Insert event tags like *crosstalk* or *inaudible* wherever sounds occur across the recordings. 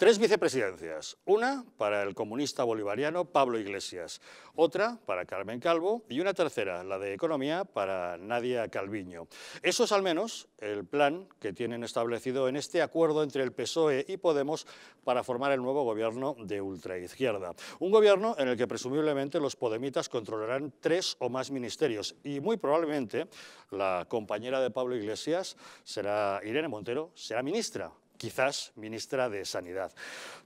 Tres vicepresidencias, una para el comunista bolivariano Pablo Iglesias, otra para Carmen Calvo y una tercera, la de Economía, para Nadia Calviño. Eso es al menos el plan que tienen establecido en este acuerdo entre el PSOE y Podemos para formar el nuevo gobierno de ultraizquierda. Un gobierno en el que presumiblemente los podemitas controlarán tres o más ministerios y muy probablemente la compañera de Pablo Iglesias será Irene Montero, será ministra quizás ministra de Sanidad.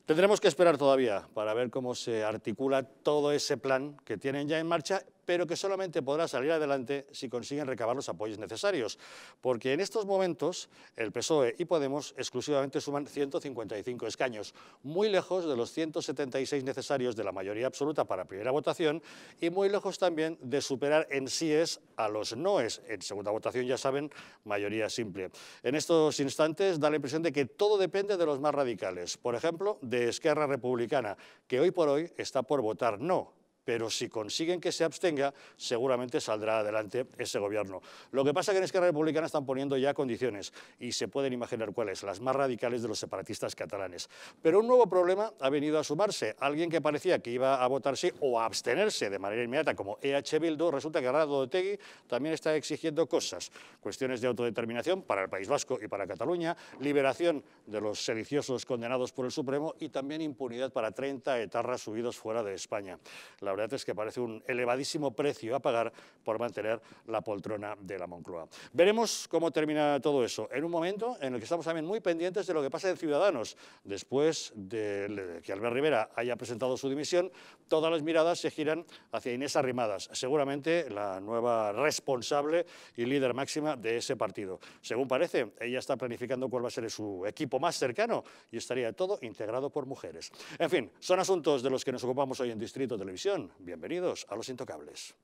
Tendremos que esperar todavía para ver cómo se articula todo ese plan que tienen ya en marcha, pero que solamente podrá salir adelante si consiguen recabar los apoyos necesarios, porque en estos momentos el PSOE y Podemos exclusivamente suman 155 escaños, muy lejos de los 176 necesarios de la mayoría absoluta para primera votación y muy lejos también de superar en síes a los noes. En segunda votación, ya saben, mayoría simple. En estos instantes da la impresión de que todo depende de los más radicales, por ejemplo, de Esquerra Republicana, que hoy por hoy está por votar no pero si consiguen que se abstenga, seguramente saldrá adelante ese gobierno. Lo que pasa es que en Esquerra Republicana están poniendo ya condiciones, y se pueden imaginar cuáles, las más radicales de los separatistas catalanes. Pero un nuevo problema ha venido a sumarse. Alguien que parecía que iba a votarse o a abstenerse de manera inmediata, como EH Bildu, resulta que de Otegui también está exigiendo cosas. Cuestiones de autodeterminación para el País Vasco y para Cataluña, liberación de los sediciosos condenados por el Supremo y también impunidad para 30 etarras subidos fuera de España. La verdad es que parece un elevadísimo precio a pagar por mantener la poltrona de la Moncloa. Veremos cómo termina todo eso en un momento en el que estamos también muy pendientes de lo que pasa en Ciudadanos. Después de que Albert Rivera haya presentado su dimisión, todas las miradas se giran hacia Inés Arrimadas, seguramente la nueva responsable y líder máxima de ese partido. Según parece, ella está planificando cuál va a ser su equipo más cercano y estaría todo integrado por mujeres. En fin, son asuntos de los que nos ocupamos hoy en Distrito Televisión. Bienvenidos a Los Intocables.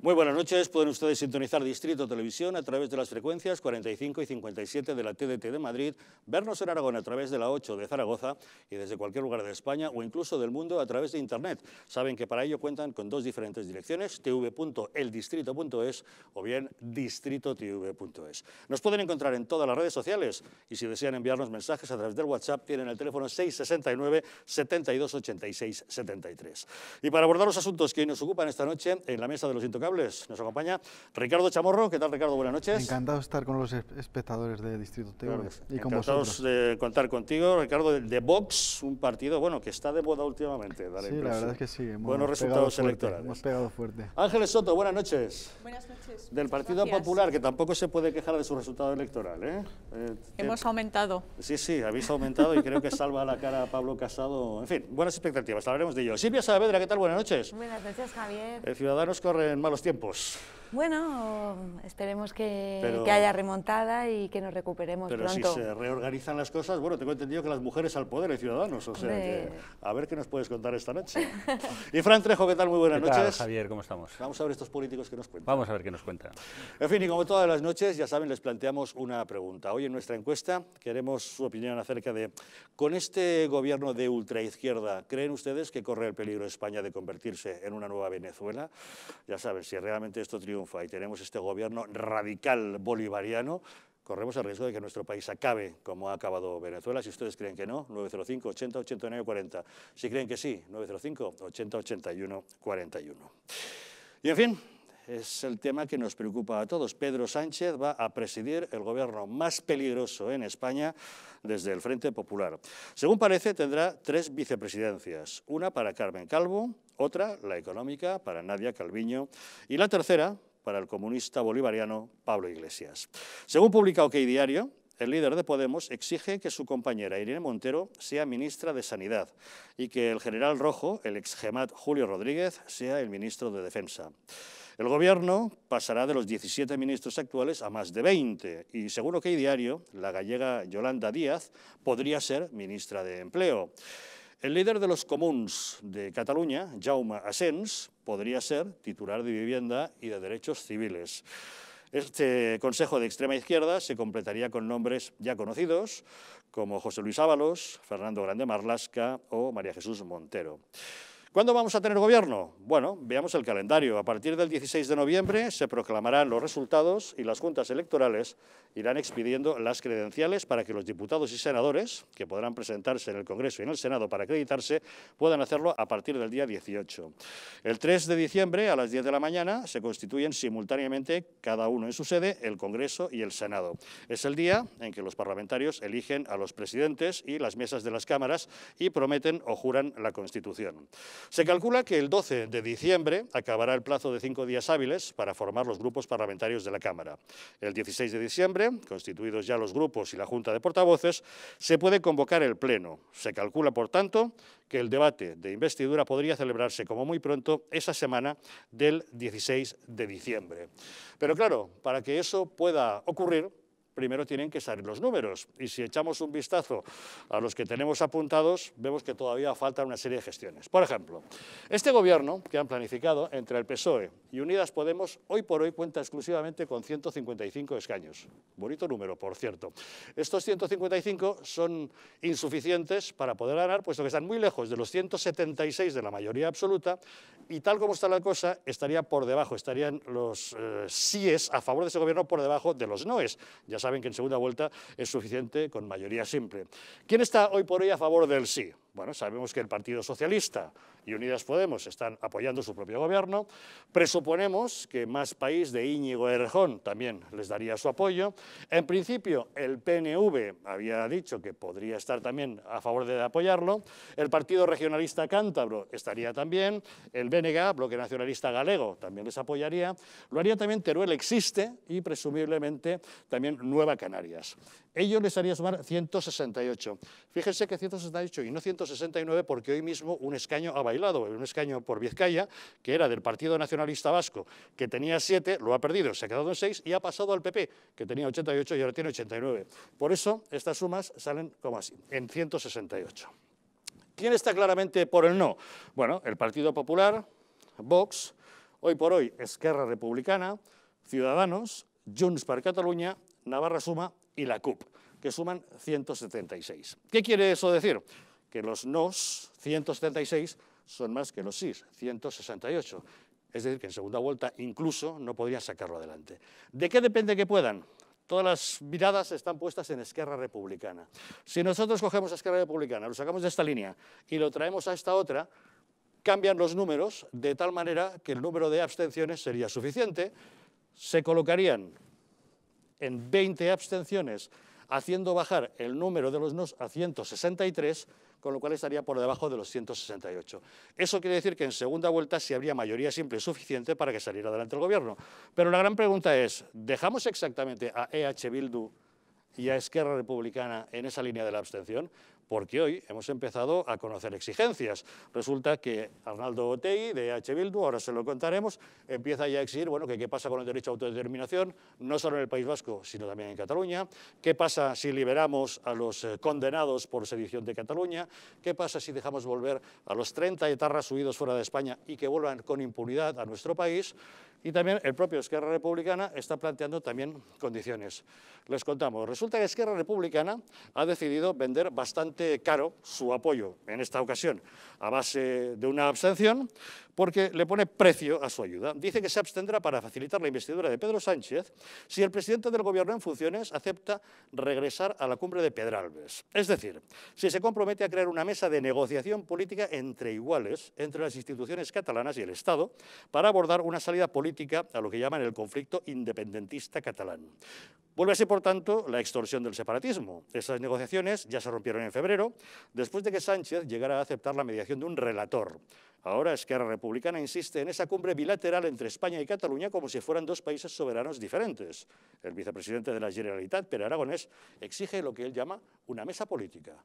Muy buenas noches, pueden ustedes sintonizar Distrito Televisión a través de las frecuencias 45 y 57 de la TDT de Madrid, vernos en Aragón a través de la 8 de Zaragoza y desde cualquier lugar de España o incluso del mundo a través de Internet. Saben que para ello cuentan con dos diferentes direcciones, tv.eldistrito.es o bien distritotv.es. Nos pueden encontrar en todas las redes sociales y si desean enviarnos mensajes a través del WhatsApp tienen el teléfono 669 7286 73. Y para abordar los asuntos que hoy nos ocupan esta noche, en la mesa de los intocables nos acompaña Ricardo Chamorro. ¿Qué tal, Ricardo? Buenas noches. Encantado de estar con los espectadores de Distrito TV y Encantados de contar contigo, Ricardo, de, Vox, un partido bueno que está de boda últimamente. sí, la verdad es que sí. Buenos resultados electorales. Hemos pegado fuerte. Ángeles Soto, buenas noches. Buenas noches. Del Partido Popular, que tampoco se puede quejar de su resultado electoral. ¿eh? Eh, hemos aumentado. Sí, sí, habéis aumentado y creo que salva la cara a Pablo Casado. En fin, buenas expectativas, hablaremos de ello. Silvia Saavedra, ¿qué tal? Buenas noches. Buenas noches, Javier. Eh, Ciudadanos corren malos tiempos. Bueno, esperemos que, haya remontada y que nos recuperemos pronto. Pero si se reorganizan las cosas, bueno, tengo entendido que las mujeres al poder de ciudadanos, o sea, a ver qué nos puedes contar esta noche. *laughs* y Fran Trejo, ¿qué tal? Muy buenas ¿Qué noches. Tal, Javier, ¿cómo estamos? Vamos a ver estos políticos que nos cuentan. Vamos a ver qué nos cuentan. En fin, y como todas las noches, ya saben, les planteamos una pregunta. Hoy en nuestra encuesta queremos su opinión acerca de, con este gobierno de ultraizquierda, ¿creen ustedes que corre el peligro España de convertirse en una nueva Venezuela? Ya sabes, si realmente esto triunfa y tenemos este gobierno radical bolivariano, corremos el riesgo de que nuestro país acabe como ha acabado Venezuela. Si ustedes creen que no, 905 80 89 40. Si creen que sí, 905 80 41. Y en fin, es el tema que nos preocupa a todos. Pedro Sánchez va a presidir el gobierno más peligroso en España desde el Frente Popular. Según parece, tendrá tres vicepresidencias, una para Carmen Calvo, otra, la económica, para Nadia Calviño, y la tercera, para el comunista bolivariano Pablo Iglesias. Según publica OK Diario, el líder de Podemos exige que su compañera Irene Montero sea ministra de Sanidad y que el general Rojo, el ex Julio Rodríguez, sea el ministro de Defensa. El gobierno pasará de los 17 ministros actuales a más de 20 y según que hay diario, la gallega Yolanda Díaz podría ser ministra de Empleo. El líder de los comuns de Cataluña, Jaume Asens, podría ser titular de Vivienda y de Derechos Civiles. Este consejo de extrema izquierda se completaría con nombres ya conocidos, como José Luis Ábalos, Fernando Grande Marlasca o María Jesús Montero. ¿Cuándo vamos a tener gobierno? Bueno, veamos el calendario. A partir del 16 de noviembre se proclamarán los resultados y las juntas electorales irán expidiendo las credenciales para que los diputados y senadores, que podrán presentarse en el Congreso y en el Senado para acreditarse, puedan hacerlo a partir del día 18. El 3 de diciembre, a las 10 de la mañana, se constituyen simultáneamente, cada uno en su sede, el Congreso y el Senado. Es el día en que los parlamentarios eligen a los presidentes y las mesas de las cámaras y prometen o juran la Constitución. Se calcula que el 12 de diciembre acabará el plazo de cinco días hábiles para formar los grupos parlamentarios de la Cámara. El 16 de diciembre, constituidos ya los grupos y la Junta de Portavoces, se puede convocar el Pleno. Se calcula, por tanto, que el debate de investidura podría celebrarse como muy pronto esa semana del 16 de diciembre. Pero claro, para que eso pueda ocurrir, primero tienen que salir los números. Y si echamos un vistazo a los que tenemos apuntados, vemos que todavía falta una serie de gestiones. Por ejemplo, este gobierno que han planificado entre el PSOE y Unidas Podemos, hoy por hoy cuenta exclusivamente con 155 escaños. Bonito número, por cierto. Estos 155 son insuficientes para poder ganar, puesto que están muy lejos de los 176 de la mayoría absoluta, y tal como está la cosa, estaría por debajo, estarían los eh, síes a favor de ese gobierno por debajo de los noes. Ya saben que en segunda vuelta es suficiente con mayoría simple. ¿Quién está hoy por hoy a favor del sí? Bueno, sabemos que el Partido Socialista y Unidas Podemos están apoyando su propio gobierno. Presuponemos que Más País de Íñigo Errejón también les daría su apoyo. En principio, el PNV había dicho que podría estar también a favor de apoyarlo. El Partido Regionalista Cántabro estaría también. El BNG, Bloque Nacionalista Galego, también les apoyaría. Lo haría también Teruel Existe y presumiblemente también Nueva Canarias. Ellos les haría sumar 168. Fíjense que 168 y no 168 169 porque hoy mismo un escaño ha bailado, un escaño por Vizcaya, que era del Partido Nacionalista Vasco, que tenía 7, lo ha perdido, se ha quedado en 6 y ha pasado al PP, que tenía 88 y ahora tiene 89. Por eso estas sumas salen como así, en 168. ¿Quién está claramente por el no? Bueno, el Partido Popular, Vox, hoy por hoy Esquerra Republicana, Ciudadanos, Junts para Cataluña, Navarra Suma y la CUP, que suman 176. ¿Qué quiere eso decir? que los nos, 176, son más que los sís, 168. Es decir, que en segunda vuelta incluso no podrían sacarlo adelante. ¿De qué depende que puedan? Todas las miradas están puestas en Esquerra Republicana. Si nosotros cogemos a Esquerra Republicana, lo sacamos de esta línea y lo traemos a esta otra, cambian los números de tal manera que el número de abstenciones sería suficiente. Se colocarían en 20 abstenciones, haciendo bajar el número de los nos a 163 con lo cual estaría por debajo de los 168. Eso quiere decir que en segunda vuelta sí habría mayoría simple suficiente para que saliera adelante el gobierno. Pero la gran pregunta es, ¿dejamos exactamente a EH Bildu y a Esquerra Republicana en esa línea de la abstención? porque hoy hemos empezado a conocer exigencias. Resulta que Arnaldo Otei, de H. Bildu, ahora se lo contaremos, empieza ya a exigir, bueno, que qué pasa con el derecho a autodeterminación, no solo en el País Vasco, sino también en Cataluña, qué pasa si liberamos a los eh, condenados por sedición de Cataluña, qué pasa si dejamos volver a los 30 etarras huidos fuera de España y que vuelvan con impunidad a nuestro país, y también el propio Esquerra Republicana está planteando también condiciones. Les contamos, resulta que Esquerra Republicana ha decidido vender bastante caro su apoyo en esta ocasión a base de una abstención, porque le pone precio a su ayuda. Dice que se abstendrá para facilitar la investidura de Pedro Sánchez si el presidente del Gobierno en funciones acepta regresar a la cumbre de Pedralbes. Es decir, si se compromete a crear una mesa de negociación política entre iguales, entre las instituciones catalanas y el Estado, para abordar una salida política a lo que llaman el conflicto independentista catalán. Vuelve a ser, por tanto, la extorsión del separatismo. Esas negociaciones ya se rompieron en febrero, después de que Sánchez llegara a aceptar la mediación de un relator. Ahora Esquerra Republicana insiste en esa cumbre bilateral entre España y Cataluña como si fueran dos países soberanos diferentes. El vicepresidente de la Generalitat, Pere Aragonés, exige lo que él llama una mesa política.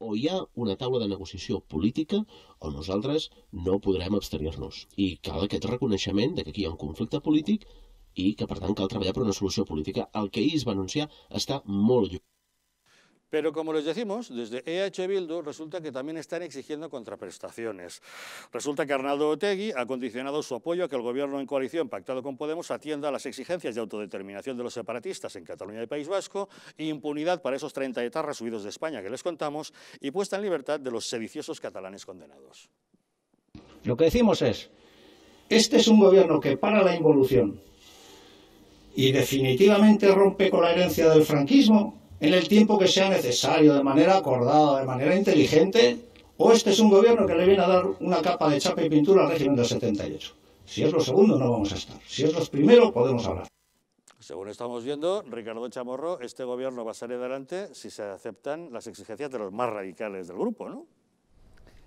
O ya una tabla de negociación política o nosotros no podremos abstenir Y cada cal aquest reconeixement de que aquí hay un conflicto político. ...y que, per tant, cal treballar por una solución política. al que ahir anuncia hasta anunciar Pero como les decimos, desde EH Bildu resulta que también están exigiendo contraprestaciones. Resulta que Arnaldo Otegui ha condicionado su apoyo a que el gobierno en coalición pactado con Podemos atienda a las exigencias de autodeterminación de los separatistas en Cataluña y País Vasco, impunidad para esos 30 etarras subidos de España que les contamos y puesta en libertad de los sediciosos catalanes condenados. Lo que decimos es, este es un gobierno que para la involución, y definitivamente rompe con la herencia del franquismo en el tiempo que sea necesario, de manera acordada, de manera inteligente, o este es un gobierno que le viene a dar una capa de chapa y pintura al régimen del 78. Si es lo segundo, no vamos a estar. Si es lo primero, podemos hablar. Según estamos viendo, Ricardo Chamorro, este gobierno va a salir adelante si se aceptan las exigencias de los más radicales del grupo, ¿no?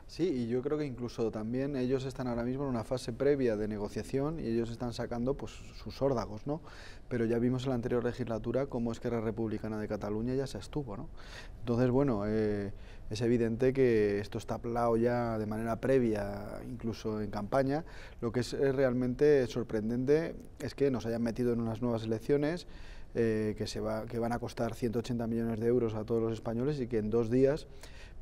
Sí, y yo creo que incluso también ellos están ahora mismo en una fase previa de negociación y ellos están sacando pues, sus órdagos, ¿no? Pero ya vimos en la anterior legislatura cómo la Republicana de Cataluña ya se estuvo, ¿no? Entonces, bueno, eh, es evidente que esto está aplaudido ya de manera previa, incluso en campaña. Lo que es, eh, realmente sorprendente es que nos hayan metido en unas nuevas elecciones eh, que, se va, que van a costar 180 millones de euros a todos los españoles y que en dos días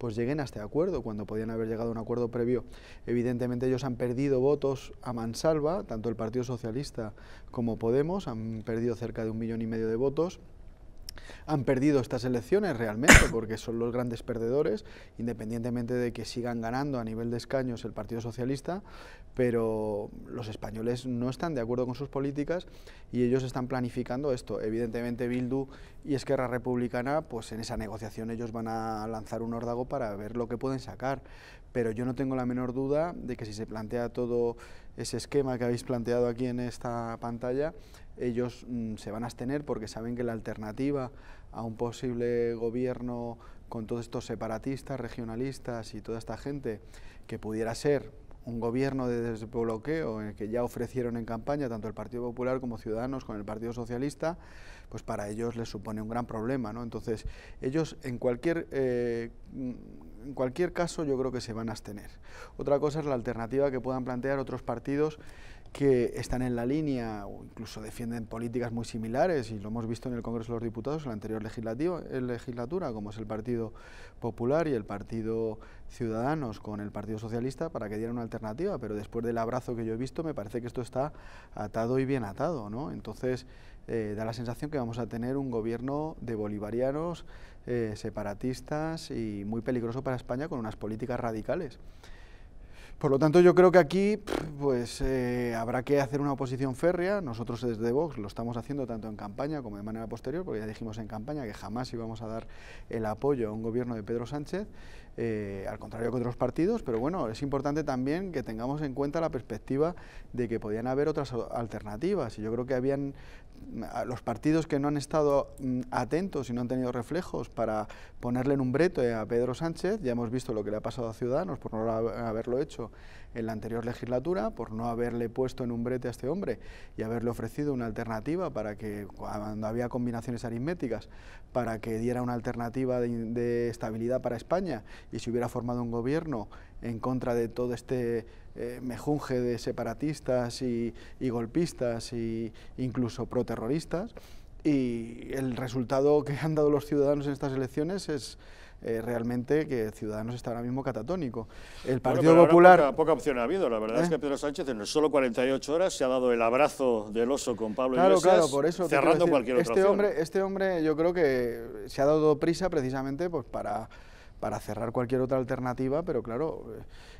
pues lleguen a este acuerdo, cuando podían haber llegado a un acuerdo previo. Evidentemente ellos han perdido votos a mansalva, tanto el Partido Socialista como Podemos, han perdido cerca de un millón y medio de votos han perdido estas elecciones realmente, porque son los grandes perdedores, independientemente de que sigan ganando a nivel de escaños el Partido Socialista, pero los españoles no están de acuerdo con sus políticas y ellos están planificando esto. Evidentemente Bildu y Esquerra Republicana, pues en esa negociación ellos van a lanzar un hordago para ver lo que pueden sacar, pero yo no tengo la menor duda de que si se plantea todo ese esquema que habéis planteado aquí en esta pantalla, ellos mm, se van a abstener porque saben que la alternativa a un posible gobierno con todos estos separatistas, regionalistas y toda esta gente que pudiera ser un gobierno de desbloqueo que ya ofrecieron en campaña tanto el Partido Popular como Ciudadanos con el Partido Socialista, pues para ellos les supone un gran problema. ¿no? Entonces, ellos en cualquier, eh, mm, en cualquier caso yo creo que se van a abstener. Otra cosa es la alternativa que puedan plantear otros partidos que están en la línea o incluso defienden políticas muy similares y lo hemos visto en el Congreso de los Diputados en la anterior eh, legislatura, como es el Partido Popular y el Partido Ciudadanos con el Partido Socialista para que dieran una alternativa, pero después del abrazo que yo he visto me parece que esto está atado y bien atado, ¿no? Entonces eh, da la sensación que vamos a tener un gobierno de bolivarianos, eh, separatistas y muy peligroso para España con unas políticas radicales. Por lo tanto, yo creo que aquí pues, eh, habrá que hacer una oposición férrea. Nosotros desde Vox lo estamos haciendo tanto en campaña como de manera posterior, porque ya dijimos en campaña que jamás íbamos a dar el apoyo a un gobierno de Pedro Sánchez, eh, al contrario que otros partidos, pero bueno, es importante también que tengamos en cuenta la perspectiva de que podían haber otras alternativas. Y yo creo que habían los partidos que no han estado mm, atentos y no han tenido reflejos para ponerle en un brete a Pedro Sánchez, ya hemos visto lo que le ha pasado a Ciudadanos por no haberlo hecho en la anterior legislatura, por no haberle puesto en un brete a este hombre y haberle ofrecido una alternativa para que, cuando había combinaciones aritméticas, para que diera una alternativa de, de estabilidad para España y se hubiera formado un gobierno en contra de todo este eh, mejunje de separatistas y, golpistas e incluso proterroristas. Y el resultado que han dado los ciudadanos en estas elecciones es, eh, realmente que Ciudadanos está ahora mismo catatónico. El Partido Popular... Poca, opción ha habido, la verdad es ¿Eh? que Pedro Sánchez en solo 48 horas se ha dado el abrazo del oso con Pablo claro, Iglesias, por eso, cerrando cualquier este otra opción. Hombre, este hombre yo creo que se ha dado prisa precisamente pues, para para cerrar cualquier otra alternativa, pero claro,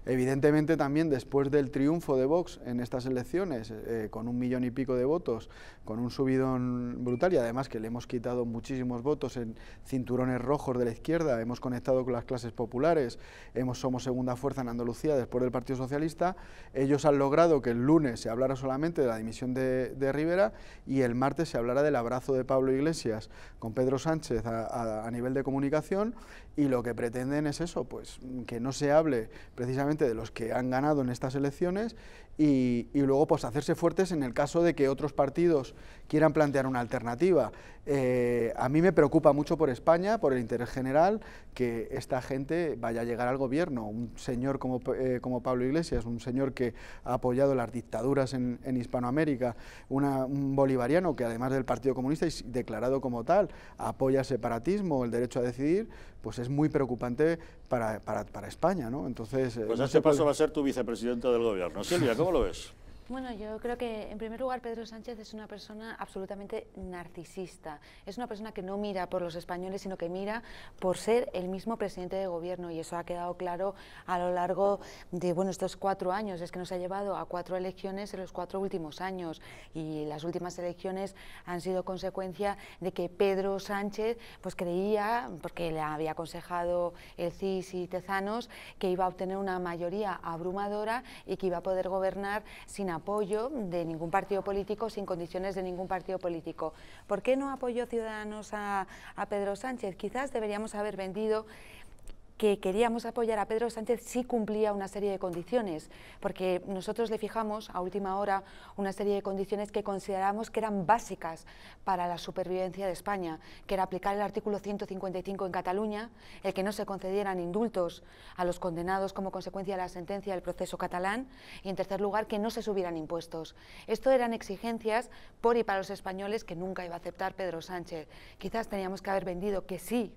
Evidentemente también después del triunfo de Vox en estas elecciones, eh, con un millón y pico de votos, con un subidón brutal y además que le hemos quitado muchísimos votos en cinturones rojos de la izquierda, hemos conectado con las clases populares, hemos, somos segunda fuerza en Andalucía después del Partido Socialista, ellos han logrado que el lunes se hablara solamente de la dimisión de, Rivera y el martes se hablara del abrazo de Pablo Iglesias con Pedro Sánchez a, a nivel de comunicación y lo que pretenden es eso, pues que no se hable precisamente de los que han ganado en estas elecciones y, luego pues hacerse fuertes en el caso de que otros partidos quieran plantear una alternativa. Eh, a mí me preocupa mucho por España, por el interés general, que esta gente vaya a llegar al gobierno. Un señor como, eh, Pablo Iglesias, un señor que ha apoyado las dictaduras en, Hispanoamérica, un bolivariano que además del Partido Comunista es declarado como tal, apoya el separatismo, el derecho a decidir, pues es muy preocupante para, para, España. ¿no? Entonces, eh, pues no este paso va a ser tu vicepresidente del gobierno. Silvia, ¿cómo lo ves? Bueno, yo creo que en primer lugar Pedro Sánchez es una persona absolutamente narcisista. Es una persona que no mira por los españoles, sino que mira por ser el mismo presidente de gobierno y eso ha quedado claro a lo largo de bueno, estos cuatro años. Es que nos ha llevado a cuatro elecciones en los cuatro últimos años y las últimas elecciones han sido consecuencia de que Pedro Sánchez pues creía, porque le había aconsejado el CIS y Tezanos, que iba a obtener una mayoría abrumadora y que iba a poder gobernar sin apoyo de ningún partido político, sin condiciones de ningún partido político. ¿Por qué no apoyó Ciudadanos a, a Pedro Sánchez? Quizás deberíamos haber vendido que queríamos apoyar a Pedro Sánchez sí cumplía una serie de condiciones, porque nosotros le fijamos a última hora una serie de condiciones que consideramos que eran básicas para la supervivencia de España, que era aplicar el artículo 155 en Cataluña, el que no se concedieran indultos a los condenados como consecuencia de la sentencia del proceso catalán y, en tercer lugar, que no se subieran impuestos. Esto eran exigencias por y para los españoles que nunca iba a aceptar Pedro Sánchez. Quizás teníamos que haber vendido que sí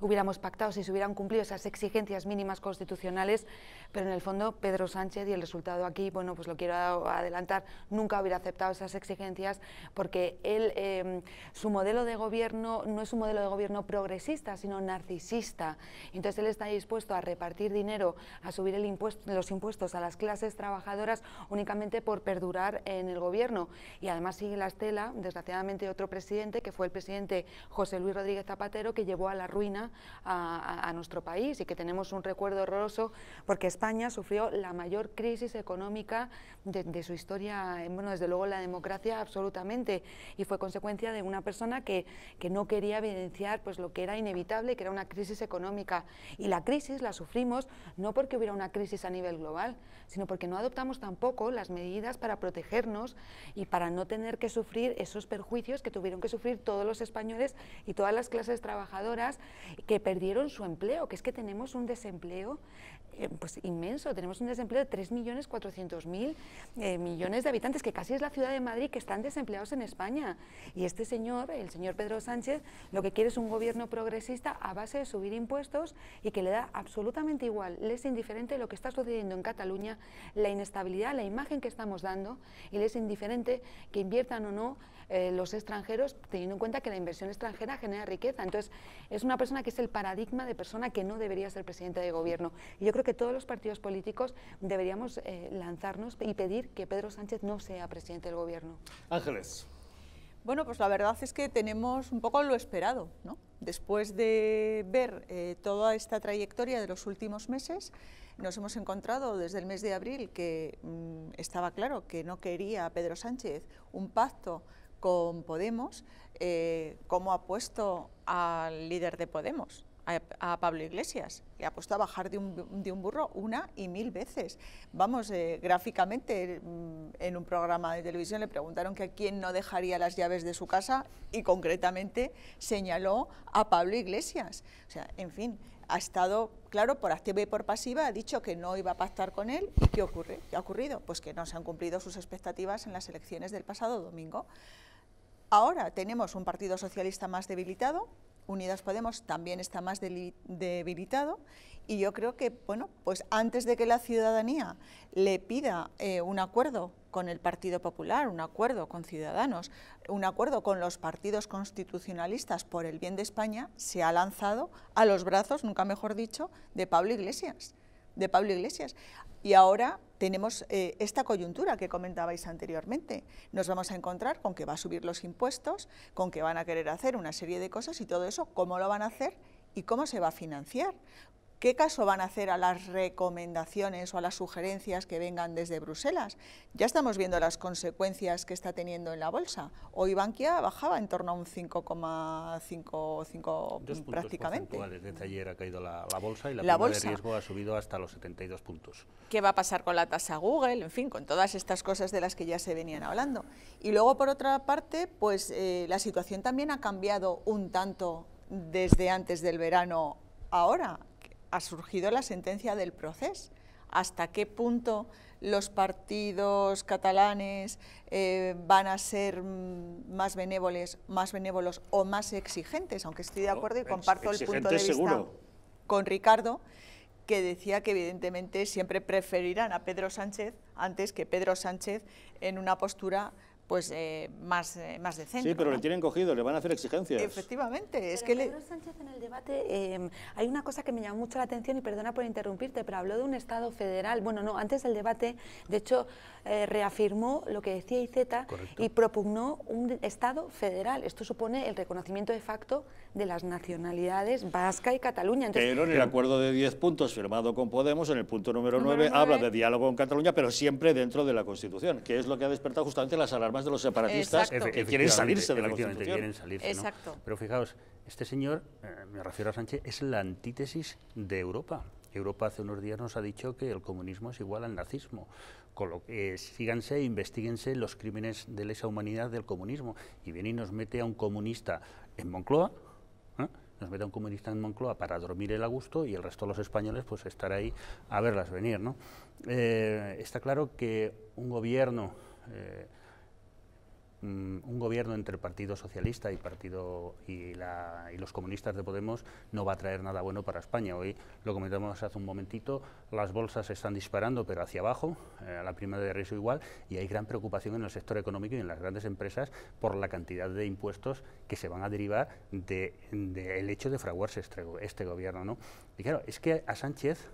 hubiéramos pactado si se hubieran cumplido esas exigencias mínimas constitucionales, pero en el fondo Pedro Sánchez y el resultado aquí, bueno, pues lo quiero adelantar, nunca hubiera aceptado esas exigencias porque él, em, su modelo de gobierno no es un modelo de gobierno progresista, sino narcisista. Entonces él está dispuesto a repartir dinero, a subir el impuesto, los impuestos a las clases trabajadoras únicamente por perdurar en el gobierno. Y además sigue la estela, desgraciadamente, otro presidente, que fue el presidente José Luis Rodríguez Zapatero, que llevó a la ruina a, nuestro país y que tenemos un recuerdo horroroso porque España sufrió la mayor crisis económica de, su historia, bueno, desde luego la democracia absolutamente, y fue consecuencia de una persona que, no quería evidenciar pues, lo que era inevitable, que era una crisis económica. Y la crisis la sufrimos no porque hubiera una crisis a nivel global, sino porque no adoptamos tampoco las medidas para protegernos y para no tener que sufrir esos perjuicios que tuvieron que sufrir todos los españoles y todas las clases trabajadoras que perdieron su empleo, que es que tenemos un desempleo eh, pues inmenso. Tenemos un desempleo de 3.400.000 mil eh, millones de habitantes, que casi es la ciudad de Madrid, que están desempleados en España. Y este señor, el señor Pedro Sánchez, lo que quiere es un gobierno progresista a base de subir impuestos y que le da absolutamente igual, le es indiferente lo que está sucediendo en Cataluña, la inestabilidad, la imagen que estamos dando, y le es indiferente que inviertan o no eh, los extranjeros, teniendo en cuenta que la inversión extranjera genera riqueza. Entonces, es una persona que es el paradigma de persona que no debería ser presidente de gobierno. Y yo creo que todos los partidos políticos deberíamos eh, lanzarnos y pedir que Pedro Sánchez no sea presidente del gobierno. Ángeles. Bueno, pues la verdad es que tenemos un poco lo esperado, ¿no? Después de ver eh, toda esta trayectoria de los últimos meses, nos hemos encontrado desde el mes de abril que mm, estaba claro que no quería Pedro Sánchez un pacto con Podemos, eh, como ha puesto al líder de Podemos a, Pablo Iglesias, le ha puesto a bajar de un, burro una y mil veces. Vamos, eh, gráficamente, mm, en un programa de televisión le preguntaron que a quién no dejaría las llaves de su casa y concretamente señaló a Pablo Iglesias. O sea, en fin, ha estado, claro, por activa y por pasiva, ha dicho que no iba a pactar con él. ¿Y qué ocurre? ¿Qué ha ocurrido? Pues que no se han cumplido sus expectativas en las elecciones del pasado domingo. Ahora tenemos un Partido Socialista más debilitado, Unidas Podemos también está más debilitado y yo creo que, bueno, pues antes de que la ciudadanía le pida eh, un acuerdo con el Partido Popular, un acuerdo con Ciudadanos, un acuerdo con los partidos constitucionalistas por el bien de España, se ha lanzado a los brazos, nunca mejor dicho, de Pablo Iglesias de Pablo Iglesias. Y ahora tenemos eh, esta coyuntura que comentabais anteriormente. Nos vamos a encontrar con que va a subir los impuestos, con que van a querer hacer una serie de cosas y todo eso, ¿cómo lo van a hacer y cómo se va a financiar? ¿Qué caso van a hacer a las recomendaciones o a las sugerencias que vengan desde Bruselas? Ya estamos viendo las consecuencias que está teniendo en la bolsa. Hoy Bankia bajaba en torno a un 5,5 prácticamente. Desde ayer ha caído la, bolsa y la, de riesgo ha subido hasta los 72 puntos. ¿Qué va a pasar con la tasa Google? En fin, con todas estas cosas de las que ya se venían hablando. Y luego, por otra parte, pues eh, la situación también ha cambiado un tanto desde antes del verano ahora ha surgido la sentencia del proceso. ¿Hasta qué punto los partidos catalanes eh, van a ser más benévoles, más benévolos o más exigentes? Aunque estoy de acuerdo y comparto el punto de vista con Ricardo, que decía que evidentemente siempre preferirán a Pedro Sánchez antes que Pedro Sánchez en una postura pues eh, más, eh, más Sí, pero le tienen cogido, le van a hacer exigencias. Efectivamente, es que Sánchez en el debate em, hay una cosa que me llamó mucho la atención y perdona por interrumpirte, pero habló de un Estado federal. Bueno, no, antes del debate, de hecho, eh, reafirmó lo que decía IZ y propugnó un Estado federal. Esto supone el reconocimiento de facto de las nacionalidades vasca y Cataluña. Entonces, pero en el acuerdo de 10 puntos firmado con Podemos, en el punto número, 9, habla de diálogo con Cataluña, pero siempre dentro de la Constitución, que es lo que ha despertado justamente las alarmas de los separatistas que quieren salirse de la Constitución. Quieren salirse, Pero fijaos, este señor, eh, me refiero a Sánchez, es la antítesis de Europa. Europa hace unos días nos ha dicho que el comunismo es igual al nazismo. Con lo que, e investiguense los crímenes de lesa humanidad del comunismo. Y viene y nos mete a un comunista en Moncloa, ¿eh? nos mete a un comunista en Moncloa para dormir el a gusto y el resto de los españoles pues estar ahí a verlas venir. ¿no? Eh, está claro que un gobierno Mm, un gobierno entre el Partido Socialista y, partido y, la, los comunistas de Podemos no va a traer nada bueno para España. Hoy lo comentamos hace un momentito, las bolsas están disparando, pero hacia abajo, eh, a la prima de riesgo igual, y hay gran preocupación en el sector económico y en las grandes empresas por la cantidad de impuestos que se van a derivar del de, hecho de fraguarse este, este gobierno. ¿no? Y claro, es que a Sánchez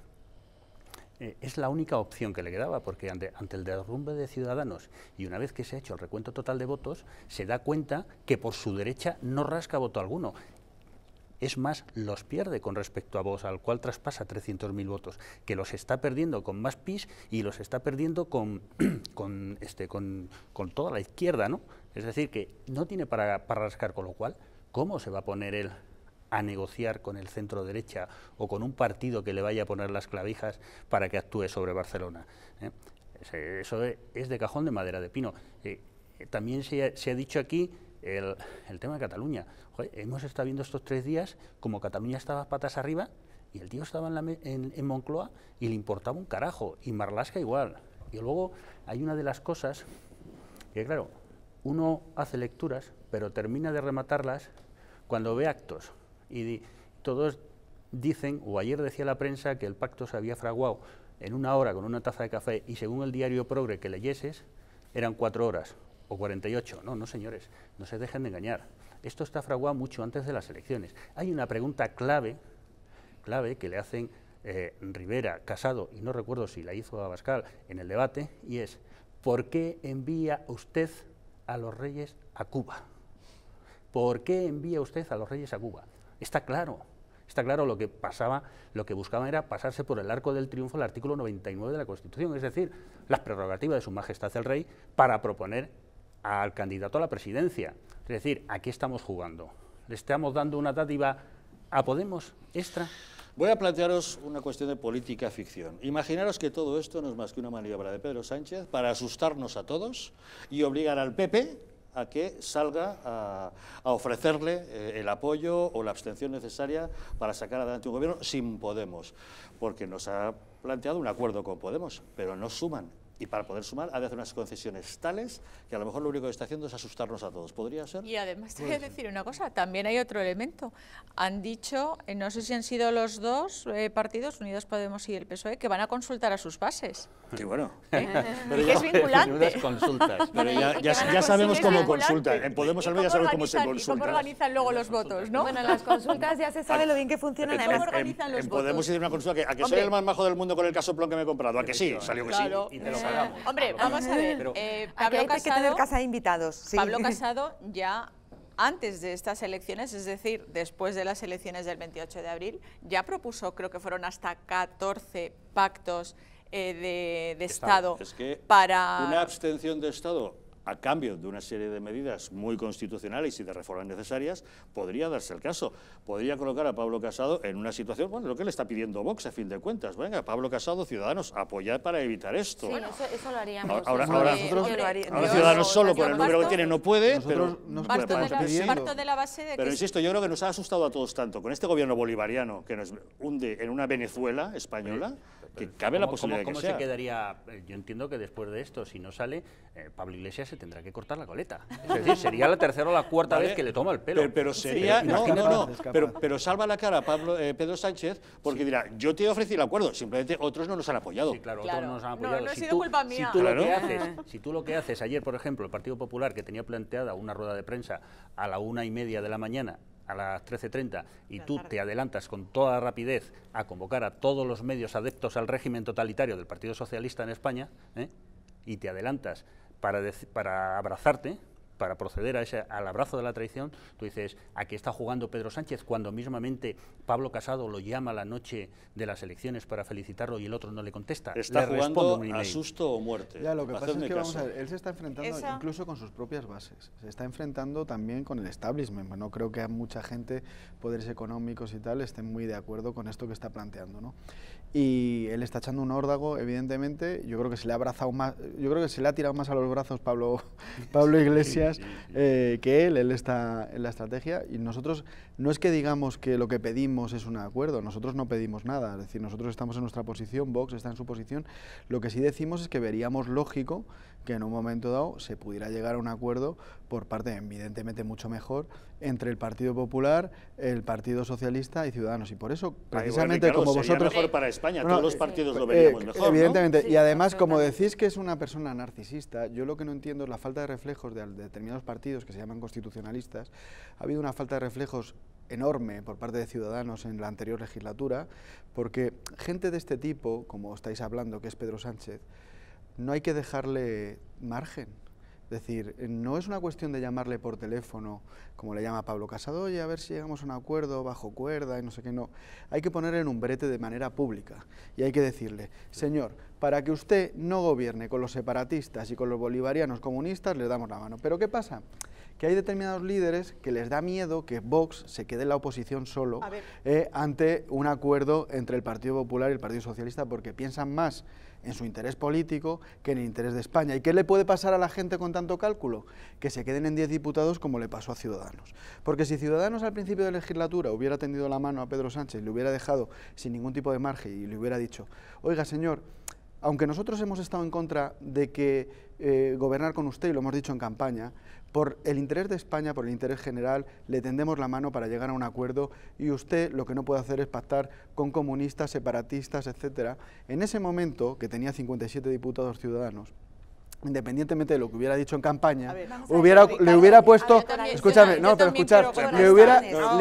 eh, es la única opción que le quedaba, porque ante, el derrumbe de Ciudadanos y una vez que se ha hecho el recuento total de votos, se da cuenta que por su derecha no rasca voto alguno. Es más, los pierde con respecto a vos, al cual traspasa 300.000 votos, que los está perdiendo con más PIS y los está perdiendo con, *clears throat* con, este, con, toda la izquierda, ¿no? Es decir, que no tiene para, para rascar, con lo cual, ¿cómo se va a poner él a negociar con el centro derecha o con un partido que le vaya a poner las clavijas para que actúe sobre Barcelona. ¿eh? Eso e, es de cajón de madera de pino. Eh, eh, también se ha, dicho aquí el, tema de Cataluña. hemos estado viendo estos tres días como Cataluña estaba patas arriba y el tío estaba en, en Moncloa y le importaba un carajo, y Marlasca igual. Y luego hay una de las cosas que, claro, uno hace lecturas, pero termina de rematarlas cuando ve actos. Y todos dicen, o ayer decía la prensa, que el pacto se había fraguado en una hora con una taza de café y según el diario Progre que leyeses, eran cuatro horas o 48. No, no señores, no se dejen de engañar. Esto está fraguado mucho antes de las elecciones. Hay una pregunta clave, clave que le hacen eh, Rivera, Casado, y no recuerdo si la hizo Abascal en el debate, y es, ¿por qué envía usted a los reyes a Cuba? ¿Por qué envía usted a los reyes a Cuba? Está claro, está claro lo que pasaba, lo que buscaban era pasarse por el arco del triunfo el artículo 99 de la Constitución, es decir, las prerrogativas de su majestad el rey para proponer al candidato a la presidencia. Es decir, aquí estamos jugando. Le estamos dando una dádiva a Podemos extra. Voy a plantearos una cuestión de política ficción. Imaginaros que todo esto no es más que una maniobra de Pedro Sánchez para asustarnos a todos y obligar al PP a que salga a, ofrecerle eh, el apoyo o la abstención necesaria para sacar adelante un gobierno sin Podemos, porque nos ha planteado un acuerdo con Podemos, pero no suman y para poder sumar ha de hacer unas concesiones tales que a lo mejor lo único que está haciendo es asustarnos a todos. ¿Podría ser? Y además te voy a decir una cosa, también hay otro elemento. Han dicho, eh, no sé si han sido los dos eh, partidos, Unidos Podemos y el PSOE, que van a consultar a sus bases. Y bueno. Eh, Pero y *laughs* es vinculante. Consultas. Pero ya, ya, sabemos cómo consultan. En Podemos al ya sabemos cómo se consultan cómo organizan luego los votos, ¿no? Bueno, las consultas ya se sabe lo bien que funcionan. ¿Cómo organizan los votos? Podemos Podemos a una consulta que, a que soy el más majo del mundo con el casoplón que me he comprado. A que sí, salió que claro. sí. Hombre, vamos a ver. Eh, Pablo Casado, que tener casa de invitados. *laughs* Casado ya antes de estas elecciones, es decir, después de las elecciones del 28 de abril, ya propuso, creo que fueron hasta 14 pactos eh, de, Estado, para... Una abstención de Estado a cambio de una serie de medidas muy constitucionales y de reformas necesarias, podría darse el caso. Podría colocar a Pablo Casado en una situación, bueno, lo que le está pidiendo Vox a fin de cuentas. Venga, Pablo Casado, Ciudadanos, apoyad para evitar esto. Sí, eso, lo haríamos. Ahora, nosotros, Ciudadanos solo por el número que tiene no puede, pero... Nos Pero insisto, yo creo que nos ha asustado a todos tanto con este gobierno bolivariano que nos hunde en una Venezuela española que cabe la posibilidad ¿cómo, que se quedaría? Eh, yo entiendo que después de esto, si no sale, eh, Pablo Iglesias se tendrá que cortar la coleta. Es decir, sería la tercera o la cuarta vez que le toma el pelo. Pero, sería... no, no, Pero, salva la cara eh, Pedro Sánchez porque dirá, yo te he ofrecido el acuerdo, simplemente otros no nos han apoyado. Sí, claro, otros no nos han apoyado. No, si culpa mía. lo que haces, si tú lo que haces, ayer, por ejemplo, el Partido Popular, que tenía planteada una rueda de prensa a la una y media de la mañana a las 13.30 y tú te adelantas con toda rapidez a convocar a todos los medios adeptos al régimen totalitario del Partido Socialista en España ¿eh? y te adelantas para, para abrazarte, para proceder a al abrazo de la traición, tú dices, ¿a qué está jugando Pedro Sánchez cuando mismamente Pablo Casado lo llama la noche de las elecciones para felicitarlo y el otro no le contesta? Está jugando a susto o muerte. Ya, lo que pasa es que él se está enfrentando incluso con sus propias bases, se está enfrentando también con el establishment. No creo que mucha gente, poderes económicos y tal, estén muy de acuerdo con esto que está planteando. ¿no? y él está echando un órdago, evidentemente. Yo creo que se le ha abrazado más, yo creo que se le ha tirado más a los brazos Pablo, *laughs* Pablo Iglesias eh, que él. Él está en la estrategia y nosotros no es que digamos que lo que pedimos es un acuerdo. Nosotros no pedimos nada. Es decir, nosotros estamos en nuestra posición, Vox está en su posición. Lo que sí decimos es que veríamos lógico que en un momento dado se pudiera llegar a un acuerdo por parte, evidentemente, mucho mejor entre el Partido Popular, el Partido Socialista y Ciudadanos. Y por eso, ah, precisamente como vosotros... mejor para España, todos los partidos lo eh, veríamos mejor, Evidentemente, y además, como decís que es una persona narcisista, yo lo que no entiendo es la falta de reflejos de determinados partidos que se llaman constitucionalistas. Ha habido una falta de reflejos enorme por parte de Ciudadanos en la anterior legislatura, porque gente de este tipo, como estáis hablando, que es Pedro Sánchez, no hay que dejarle margen. Es decir, no es una cuestión de llamarle por teléfono, como le llama Pablo casado a ver si llegamos a un acuerdo bajo cuerda y no sé qué, no. Hay que ponerle en un brete de manera pública y hay que decirle, señor, para que usted no gobierne con los separatistas y con los bolivarianos comunistas, le damos la mano. Pero ¿qué pasa? que hay determinados líderes que les da miedo que Vox se quede en la oposición solo eh, ante un acuerdo entre el Partido Popular y el Partido Socialista porque piensan más en su interés político que en el interés de España. ¿Y qué le puede pasar a la gente con tanto cálculo? Que se queden en diez diputados como le pasó a Ciudadanos. Porque si Ciudadanos al principio de legislatura hubiera tendido la mano a Pedro Sánchez, le hubiera dejado sin ningún tipo de margen y le hubiera dicho, oiga señor, aunque nosotros hemos estado en contra de que eh, gobernar con usted, y lo hemos dicho en campaña, por el interés de España, por el interés general, le tendemos la mano para llegar a un acuerdo y usted lo que no puede hacer es pactar con comunistas, separatistas, etcétera. En ese momento, que tenía 57 diputados ciudadanos, independientemente de lo que hubiera dicho en campaña, hubiera, le hubiera puesto, no, pero escuchar, le hubiera, puesto,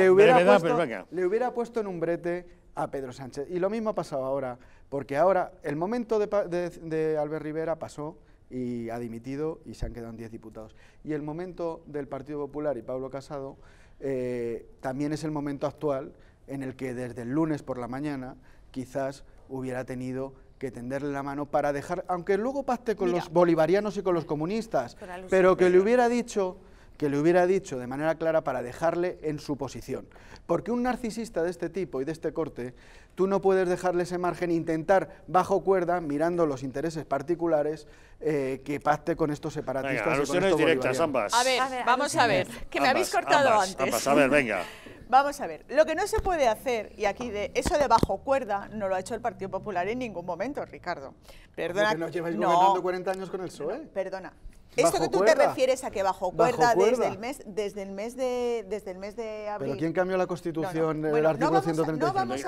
le hubiera puesto en un brete a Pedro Sánchez. Y lo mismo ha pasado ahora porque ahora el momento de, Albert Rivera pasó y ha dimitido y se han quedado 10 diputados. Y el momento del Partido Popular y Pablo Casado eh, también es el momento actual en el que desde el lunes por la mañana quizás hubiera tenido que tenderle la mano para dejar, aunque luego pacte con los bolivarianos y con los comunistas, pero que le hubiera dicho que le hubiera dicho de manera clara para dejarle en su posición. Porque un narcisista de este tipo y de este corte, tú no puedes dejarle ese margen, e intentar bajo cuerda, mirando los intereses particulares, eh, que pacte con estos separatistas. alusiones directas, ambas. A ver, vamos a ver, que me habéis cortado antes. venga. *laughs* Vamos a ver, lo que no se puede hacer, y aquí de eso de bajo cuerda no lo ha hecho el Partido Popular en ningún momento, Ricardo. Perdona. Que nos lleváis 40 años con el PSOE. perdona, ¿Esto que tú te refieres a que bajo cuerda, Desde, el mes, desde, el mes de, desde el mes de abril? ¿Pero quién cambió la Constitución el artículo no 135? no vamos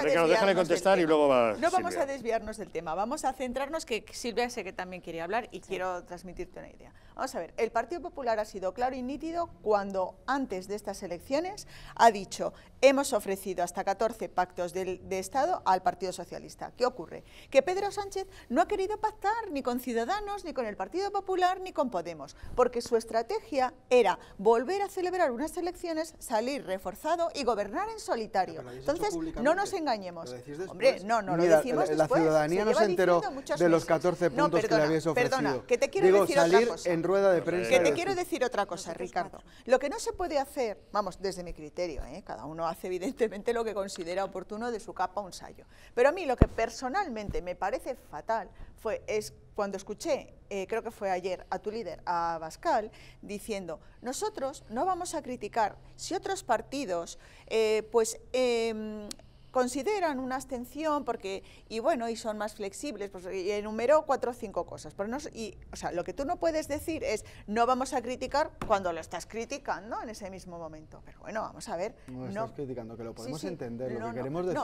contestar y luego va No vamos a desviarnos del tema, vamos a centrarnos que Silvia sé que también quería hablar y quiero transmitirte una idea. Vamos a ver, el Partido Popular ha sido claro y nítido cuando antes de estas elecciones ha dicho hemos ofrecido hasta 14 pactos de, Estado al Partido Socialista. ¿Qué ocurre? Que Pedro Sánchez no ha querido pactar ni con Ciudadanos, ni con el Partido Popular, ni con Podemos porque su estrategia era volver a celebrar unas elecciones, salir reforzado y gobernar en solitario. Entonces, no nos engañemos. Hombre, la, ciudadanía no se enteró de los 14 puntos que le habías ofrecido. Perdona, que te quiero decir otra cosa. en rueda de Que te quiero decir otra cosa, Ricardo. Lo que no se puede hacer, vamos, desde mi criterio, ¿eh? cada uno hace evidentemente lo que considera oportuno de su capa un sallo. Pero a mí lo que personalmente me parece fatal fue es cuando escuché, eh, creo que fue ayer, a tu líder, a Bascal, diciendo, nosotros no vamos a criticar si otros partidos, eh, pues em, consideran una abstención porque, y bueno, y son más flexibles, pues y enumeró cuatro o cinco cosas. Pero no, y, lo que tú no puedes decir es, no vamos a criticar cuando lo estás criticando en ese mismo momento. Pero bueno, vamos a ver. No, criticando, que lo podemos entender, lo queremos decir.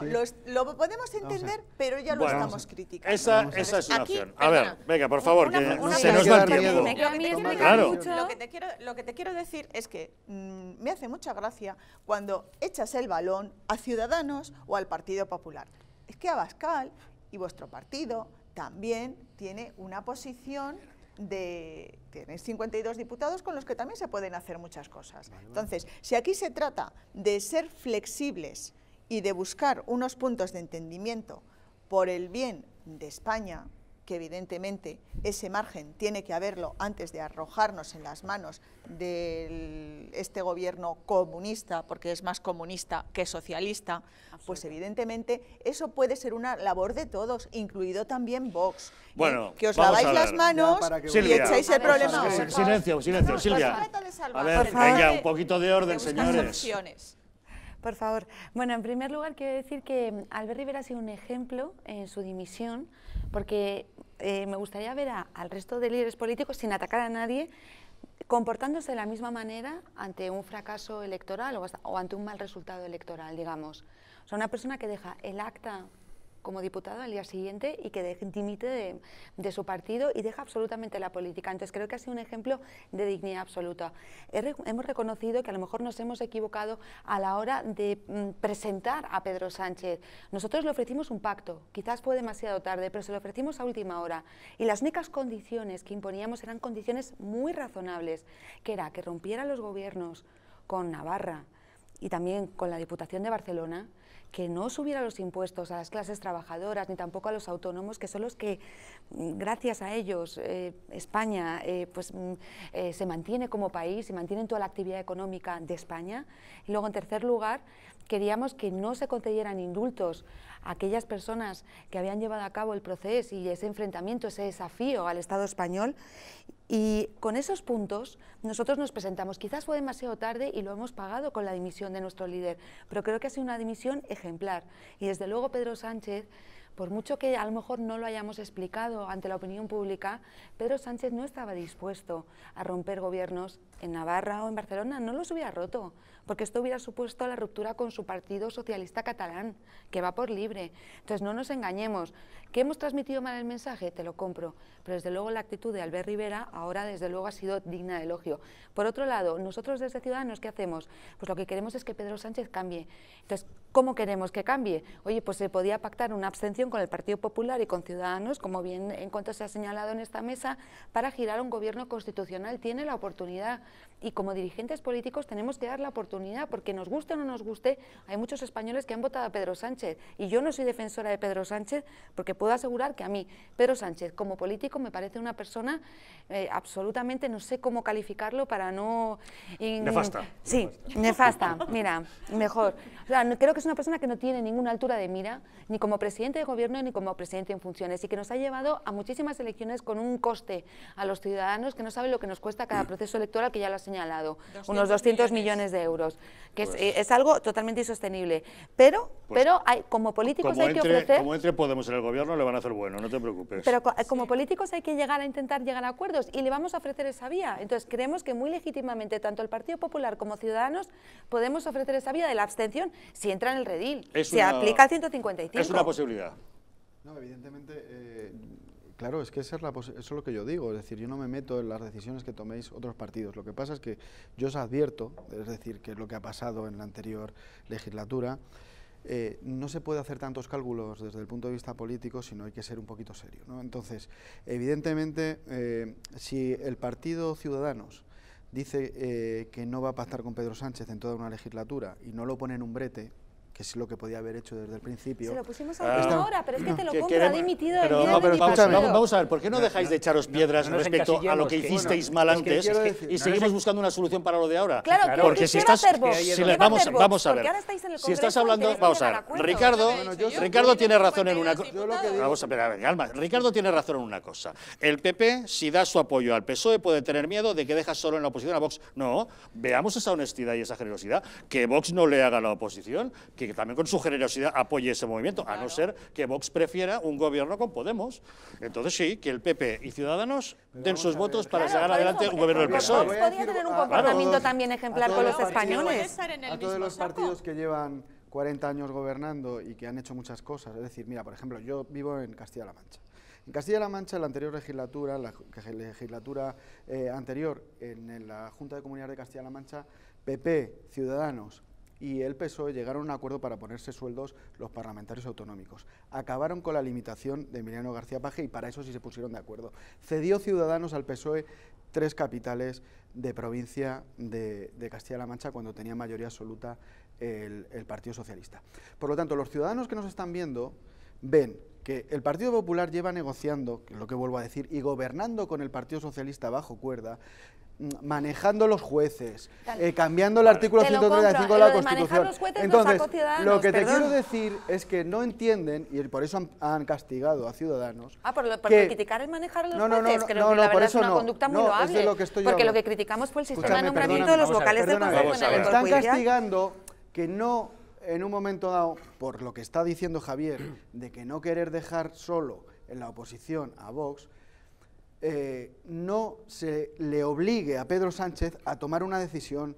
podemos entender, pero ya lo estamos criticando. Esa, esa es una opción. A ver, venga, por favor, que se nos va el Lo que te quiero decir es que mm, me hace mucha gracia cuando echas el balón a ciudadanos o al Partido Popular. Es que Abascal y vuestro partido también tiene una posición de... tienen 52 diputados con los que también se pueden hacer muchas cosas. Entonces, si aquí se trata de ser flexibles y de buscar unos puntos de entendimiento por el bien de España, que evidentemente ese margen tiene que haberlo antes de arrojarnos en las manos de este gobierno comunista, porque es más comunista que socialista, pues evidentemente eso puede ser una labor de todos, incluido también Vox. ¿Eh? Bueno, que os laváis las manos y echáis el problema. silencio, silencio, Silvia. A ver, venga, un poquito de orden, señores. Por favor. Bueno, en primer lugar quiero decir que Albert Rivera ha sido un ejemplo en su dimisión porque eh, me gustaría ver al resto de líderes políticos, sin atacar a nadie, comportándose de la misma manera ante un fracaso electoral o, o ante un mal resultado electoral, digamos. O sea, una persona que deja el acta como diputado al día siguiente y que deje dimite de, su partido y deja absolutamente la política. Entonces creo que ha sido un ejemplo de dignidad absoluta. hemos reconocido que a lo mejor nos hemos equivocado a la hora de mm, presentar a Pedro Sánchez. Nosotros le ofrecimos un pacto, quizás fue demasiado tarde, pero se lo ofrecimos a última hora. Y las únicas condiciones que imponíamos eran condiciones muy razonables, que era que rompiera los gobiernos con Navarra y también con la Diputación de Barcelona, que no subiera los impuestos a las clases trabajadoras ni tampoco a los autónomos, que son los que, mm, gracias a ellos, eh, España eh, pues, mm, eh, se mantiene como país, y mantiene toda la actividad económica de España. Y luego, en tercer lugar, queríamos que no se concedieran indultos a aquellas personas que habían llevado a cabo el proceso y ese enfrentamiento, ese desafío al Estado español. Y con esos puntos nosotros nos presentamos. Quizás fue demasiado tarde y lo hemos pagado con la dimisión de nuestro líder, pero creo que ha sido una dimisión ejemplar. Y desde luego Pedro Sánchez por mucho que a lo mejor no lo hayamos explicado ante la opinión pública, Pedro Sánchez no estaba dispuesto a romper gobiernos en Navarra o en Barcelona, no los hubiera roto, porque esto hubiera supuesto la ruptura con su partido socialista catalán, que va por libre. Entonces, no nos engañemos. ¿Que hemos transmitido mal el mensaje? Te lo compro. Pero desde luego la actitud de Albert Rivera ahora, desde luego, ha sido digna de elogio. Por otro lado, nosotros desde Ciudadanos, ¿qué hacemos? Pues lo que queremos es que Pedro Sánchez cambie. Entonces, ¿cómo queremos que cambie? Oye, pues se podía pactar una abstención con el Partido Popular y con Ciudadanos, como bien en cuanto se ha señalado en esta mesa, para girar un gobierno constitucional. Tiene la oportunidad y como dirigentes políticos tenemos que dar la oportunidad, porque nos guste o no nos guste, hay muchos españoles que han votado a Pedro Sánchez y yo no soy defensora de Pedro Sánchez porque puedo asegurar que a mí Pedro Sánchez como político me parece una persona eh, absolutamente, no sé cómo calificarlo para no... nefasta. Sí, nefasta, mira, mejor. creo que es una persona que no tiene ninguna altura de mira, ni como presidente de gobierno ni como presidente en funciones y que nos ha llevado a muchísimas elecciones con un coste a los ciudadanos que no saben lo que nos cuesta cada proceso electoral que ya lo ha señalado, unos 200 millones. de euros, que es, pues algo totalmente insostenible. Pero, pues pero hay, como políticos hay que ofrecer... Como entre Podemos en el gobierno le van a hacer bueno, no te preocupes. Pero eh, como políticos hay que llegar a intentar llegar a acuerdos y le vamos a ofrecer esa vía. Entonces creemos que muy legítimamente tanto el Partido Popular como Ciudadanos podemos ofrecer esa vía de la abstención si entra en el redil, se si aplica el 155. Es una posibilidad. No, evidentemente... Eh, Claro, es que es eso es lo que yo digo, es decir, yo no me meto en las decisiones que toméis otros partidos. Lo que pasa es que yo os advierto, es decir, que es lo que ha pasado en la anterior legislatura, eh, no se puede hacer tantos cálculos desde el punto de vista político, sino hay que ser un poquito serio. ¿no? Entonces, evidentemente, eh, si el partido Ciudadanos dice eh, que no va a pactar con Pedro Sánchez en toda una legislatura y no lo pone en un brete, que es lo que podía haber hecho desde el principio. Se lo pusimos a ah, pero es que te lo compro ha dimitido el día vamos, a ver, ¿por qué no dejáis de echaros piedras respecto a lo que hicisteis mal antes y seguimos buscando una solución para lo de ahora? Claro, porque si estás... vamos, vamos a ver, si estás hablando... Vamos a ver, Ricardo, Ricardo tiene razón en una cosa... Vamos a ver, calma, Ricardo tiene razón en una cosa. El PP, si da su apoyo al PSOE, puede tener miedo de que deja solo en la oposición a Vox. No, veamos esa honestidad y esa generosidad, que Vox no le haga la oposición, que que también con su generosidad apoye ese movimiento, a no ser que Vox prefiera un gobierno con Podemos. Entonces sí, que el PP y Ciudadanos den sus votos para sacar adelante un gobierno del PSOE. podría tener un ah, comportamiento también ejemplar con los, españoles. A todos los partidos que llevan 40 años gobernando y que han hecho muchas cosas. Es decir, mira, por ejemplo, yo vivo en Castilla-La Mancha. En Castilla-La Mancha, en la anterior legislatura, la legislatura eh, anterior, en la Junta de Comunidades de Castilla-La Mancha, PP, Ciudadanos, y el PSOE llegaron a un acuerdo para ponerse sueldos los parlamentarios autonómicos. Acabaron con la limitación de Emiliano García Paje y para eso sí se pusieron de acuerdo. Cedió Ciudadanos al PSOE tres capitales de provincia de, Castilla-La Mancha cuando tenía mayoría absoluta el, el Partido Socialista. Por lo tanto, los ciudadanos que nos están viendo ven que el Partido Popular lleva negociando, que es lo que vuelvo a decir, y gobernando con el Partido Socialista bajo cuerda, manejando los jueces, eh, cambiando el artículo 135 de la eh, Constitución. Entonces, lo, que te quiero decir es que no entienden, y por eso han, castigado a ciudadanos... Ah, por, lo, criticar el manejar los jueces, que la verdad es una conducta muy loable. porque lo que criticamos fue el sistema de nombramiento de los vocales del Consejo General Están castigando que no, en un momento dado, por lo que está diciendo Javier, de que no querer dejar solo en la oposición a Vox, eh, no se le obligue a Pedro Sánchez a tomar una decisión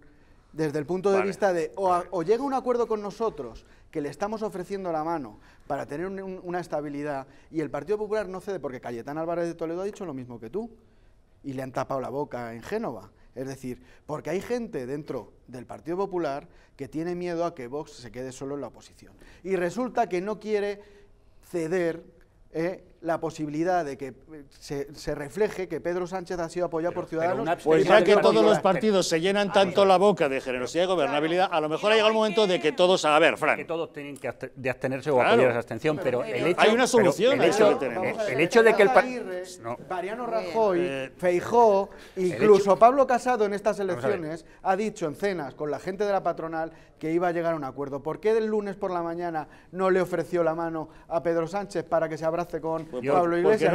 desde el punto de vista de o, a, llega un acuerdo con nosotros que le estamos ofreciendo la mano para tener una estabilidad y el Partido Popular no cede porque Cayetán Álvarez de Toledo ha dicho lo mismo que tú y le han tapado la boca en Génova. Es decir, porque hay gente dentro del Partido Popular que tiene miedo a que Vox se quede solo en la oposición. Y resulta que no quiere ceder eh, la posibilidad de que eh, se, refleje que Pedro Sánchez ha sido apoyado por Ciudadanos. Pues ya que todos los partidos se llenan ah, tanto la boca de generosidad y gobernabilidad, a lo mejor ha llegado el momento de que todos, a ver, Fran. Que todos tienen que abstenerse o apoyar esa abstención, pero el hecho... Hay una solución el hecho, de que el... Mariano Rajoy, eh, Feijó, incluso Pablo Casado en estas elecciones ha dicho en cenas con la gente de la patronal que iba a llegar a un acuerdo. ¿Por qué del lunes por la mañana no le ofreció la mano a Pedro Sánchez para que se abrace con Pablo Iglesias.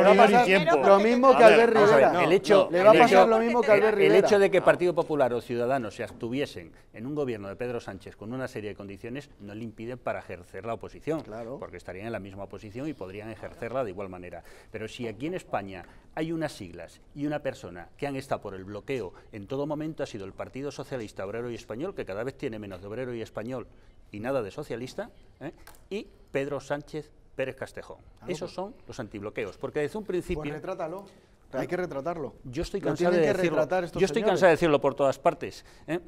Lo mismo que Albert Rivera. el hecho, le va a pasar lo mismo que El hecho de que Partido Popular o Ciudadanos se abstuviesen en un gobierno de Pedro Sánchez con una serie de condiciones no le impide para ejercer la oposición. Claro. Porque estarían en la misma oposición y podrían ejercerla de igual manera. Pero si aquí en España hay unas siglas y una persona que han estado por el bloqueo en todo momento ha sido el Partido Socialista Obrero y Español, que cada vez tiene menos de obrero y español y nada de socialista, ¿eh? y Pedro Sánchez Pérez Castejón. Ah, Esos pues. son los antibloqueos, porque desde un principio... Pues retrátalo. hay que retratarlo. Yo estoy cansado de decirlo. Yo estoy cansado de decirlo por todas partes. ¿eh?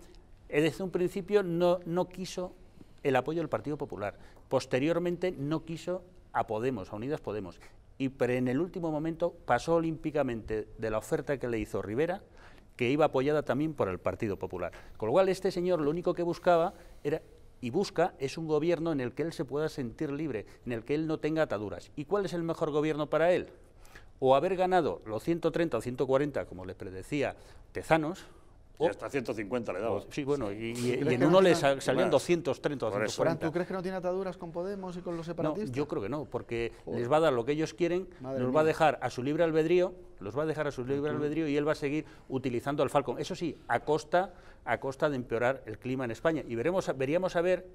Eh, desde un principio no, no quiso el apoyo del Partido Popular. Posteriormente no quiso a Podemos, a Unidas Podemos. Y pero en el último momento pasó olímpicamente de la oferta que le hizo Rivera, que iba apoyada también por el Partido Popular. Con lo cual este señor lo único que buscaba era y busca es un gobierno en el que él se pueda sentir libre, en el que él no tenga ataduras. ¿Y cuál es el mejor gobierno para él? O haber ganado los 130 o 140, como le predecía Tezanos, y oh. hasta 150 le daba. Oh, sí, bueno, y, en uno le salían 230 o 240. ¿Tú crees que no tiene ataduras con Podemos y con los separatistas? No, yo creo que no, porque les va a dar lo que ellos quieren, nos va a dejar a su libre albedrío, los va a dejar a su libre albedrío y él va a seguir utilizando al Falcon. Eso sí, a costa, a costa de empeorar el clima en España. Y veremos, veríamos a ver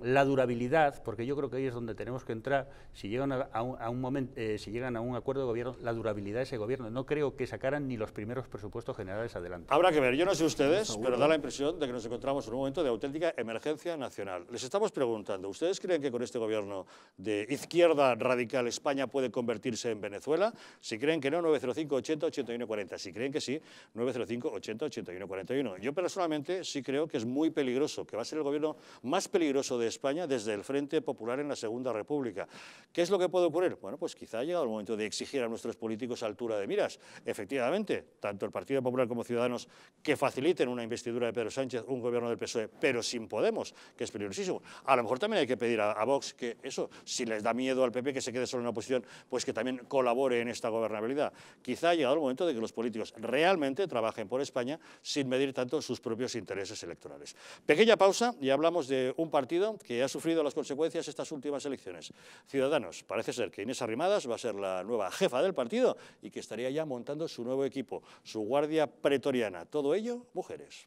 la durabilidad, porque yo creo que ahí es donde tenemos que entrar, si llegan a, un, momento, eh, si llegan a un acuerdo de gobierno, la durabilidad de ese gobierno. No creo que sacaran ni los primeros presupuestos generales adelante. Habrá que ver, yo no sé ustedes, pero da la impresión de que nos encontramos en un momento de auténtica emergencia nacional. Les estamos preguntando, ¿ustedes creen que con este gobierno de izquierda radical España puede convertirse en Venezuela? Si creen que no, 905 80 81 40. Si creen que sí, 905 80 81 41. Yo personalmente sí creo que es muy peligroso, que va a ser el gobierno más peligroso de España desde el Frente Popular en la Segunda República. ¿Qué es lo que puede ocurrir? Bueno, pues quizá ha llegado el momento de exigir a nuestros políticos altura de miras. Efectivamente, tanto el Partido Popular como Ciudadanos que faciliten una investidura de Pedro Sánchez, un gobierno del PSOE, pero sin Podemos, que es peligrosísimo. A lo mejor también hay que pedir a, a Vox que eso, si les da miedo al PP que se quede solo en la oposición, pues que también colabore en esta gobernabilidad. Quizá ha llegado el momento de que los políticos realmente trabajen por España sin medir tanto sus propios intereses electorales. Pequeña pausa y hablamos de un partido que ha sufrido las consecuencias estas últimas elecciones. Ciudadanos, parece ser que Inés Arrimadas va a ser la nueva jefa del partido y que estaría ya montando su nuevo equipo, su guardia pretoriana. Todo ello, mujeres.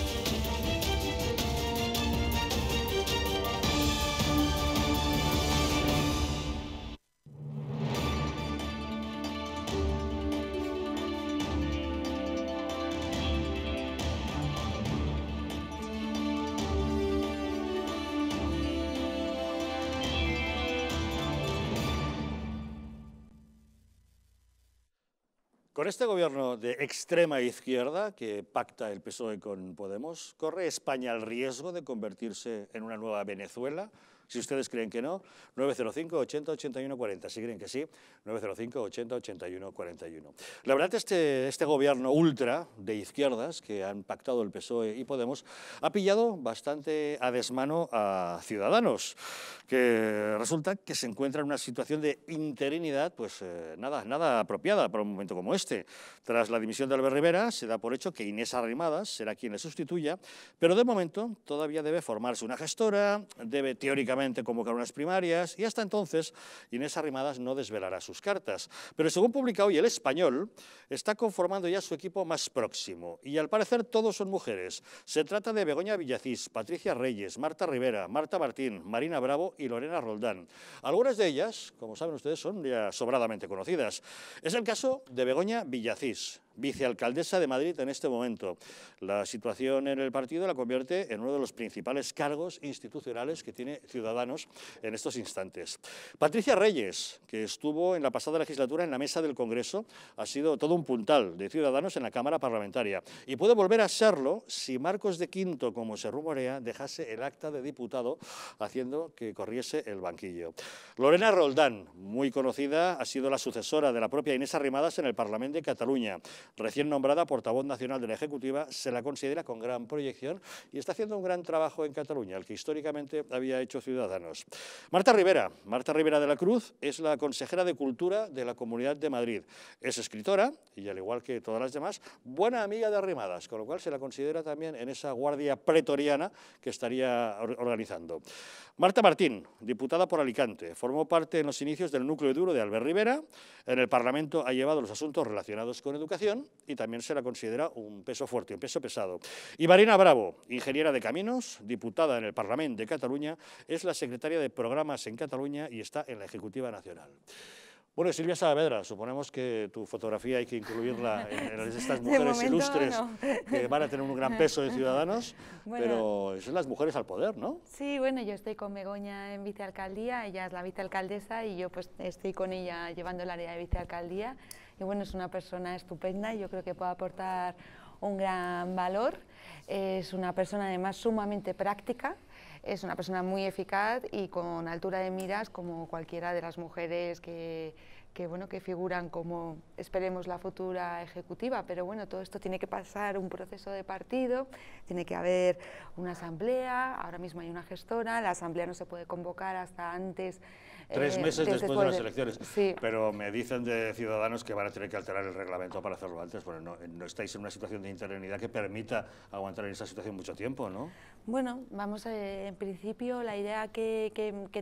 este gobierno de extrema izquierda, que pacta el PSOE con Podemos, corre España el riesgo de convertirse en una nueva Venezuela, si ustedes creen que no, 905 80 81 40. Si creen que sí, 905 80 81 41. La verdad, este, este gobierno ultra de izquierdas que han pactado el PSOE y Podemos ha pillado bastante a desmano a Ciudadanos, que resulta que se encuentra en una situación de interinidad pues eh, nada, nada apropiada para un momento como este. Tras la dimisión de Albert Rivera, se da por hecho que Inés Arrimadas será quien le sustituya, pero de momento todavía debe formarse una gestora, debe teóricamente convocar unas primarias y hasta entonces Inés Arrimadas no desvelará sus cartas. Pero según publica hoy El Español, está conformando ya su equipo más próximo y al parecer todos son mujeres. Se trata de Begoña Villacís, Patricia Reyes, Marta Rivera, Marta Martín, Marina Bravo y Lorena Roldán. Algunas de ellas, como saben ustedes, son ya sobradamente conocidas. Es el caso de Begoña Villacís vicealcaldesa de Madrid en este momento. La situación en el partido la convierte en uno de los principales cargos institucionales que tiene Ciudadanos en estos instantes. Patricia Reyes, que estuvo en la pasada legislatura en la mesa del Congreso, ha sido todo un puntal de Ciudadanos en la Cámara Parlamentaria y puede volver a serlo si Marcos de Quinto, como se rumorea, dejase el acta de diputado haciendo que corriese el banquillo. Lorena Roldán, muy conocida, ha sido la sucesora de la propia Inés Arrimadas en el Parlamento de Cataluña. Recién nombrada portavoz nacional de la Ejecutiva, se la considera con gran proyección y está haciendo un gran trabajo en Cataluña, el que históricamente había hecho Ciudadanos. Marta Rivera, Marta Rivera de la Cruz, es la consejera de Cultura de la Comunidad de Madrid. Es escritora y, al igual que todas las demás, buena amiga de Arrimadas, con lo cual se la considera también en esa guardia pretoriana que estaría organizando. Marta Martín, diputada por Alicante, formó parte en los inicios del núcleo duro de Albert Rivera, en el Parlamento ha llevado los asuntos relacionados con educación y también se la considera un peso fuerte, un peso pesado. Y Marina Bravo, ingeniera de caminos, diputada en el Parlamento de Cataluña, es la secretaria de Programas en Cataluña y está en la Ejecutiva Nacional. Bueno, Silvia Saavedra, suponemos que tu fotografía hay que incluirla en, estas mujeres ilustres que van a tener un gran peso de ciudadanos, pero son las mujeres al poder, ¿no? Sí, bueno, yo estoy con Begoña en vicealcaldía, ella es la vicealcaldesa y yo pues estoy con ella llevando el área de vicealcaldía y bueno, es una persona estupenda y yo creo que puede aportar un gran valor. Es una persona además sumamente práctica, es una persona muy eficaz y con altura de miras como cualquiera de las mujeres que, bueno, que figuran como, esperemos, la futura ejecutiva. Pero bueno, todo esto tiene que pasar un proceso de partido, tiene que haber una asamblea, ahora mismo hay una gestora, la asamblea no se puede convocar hasta antes Tres eh, meses después, de las elecciones. Pero me dicen de Ciudadanos que van a tener que alterar el reglamento para hacerlo antes. Bueno, no, no estáis en una situación de interinidad que permita aguantar en esa situación mucho tiempo, ¿no? Bueno, vamos, eh, en principio la idea que,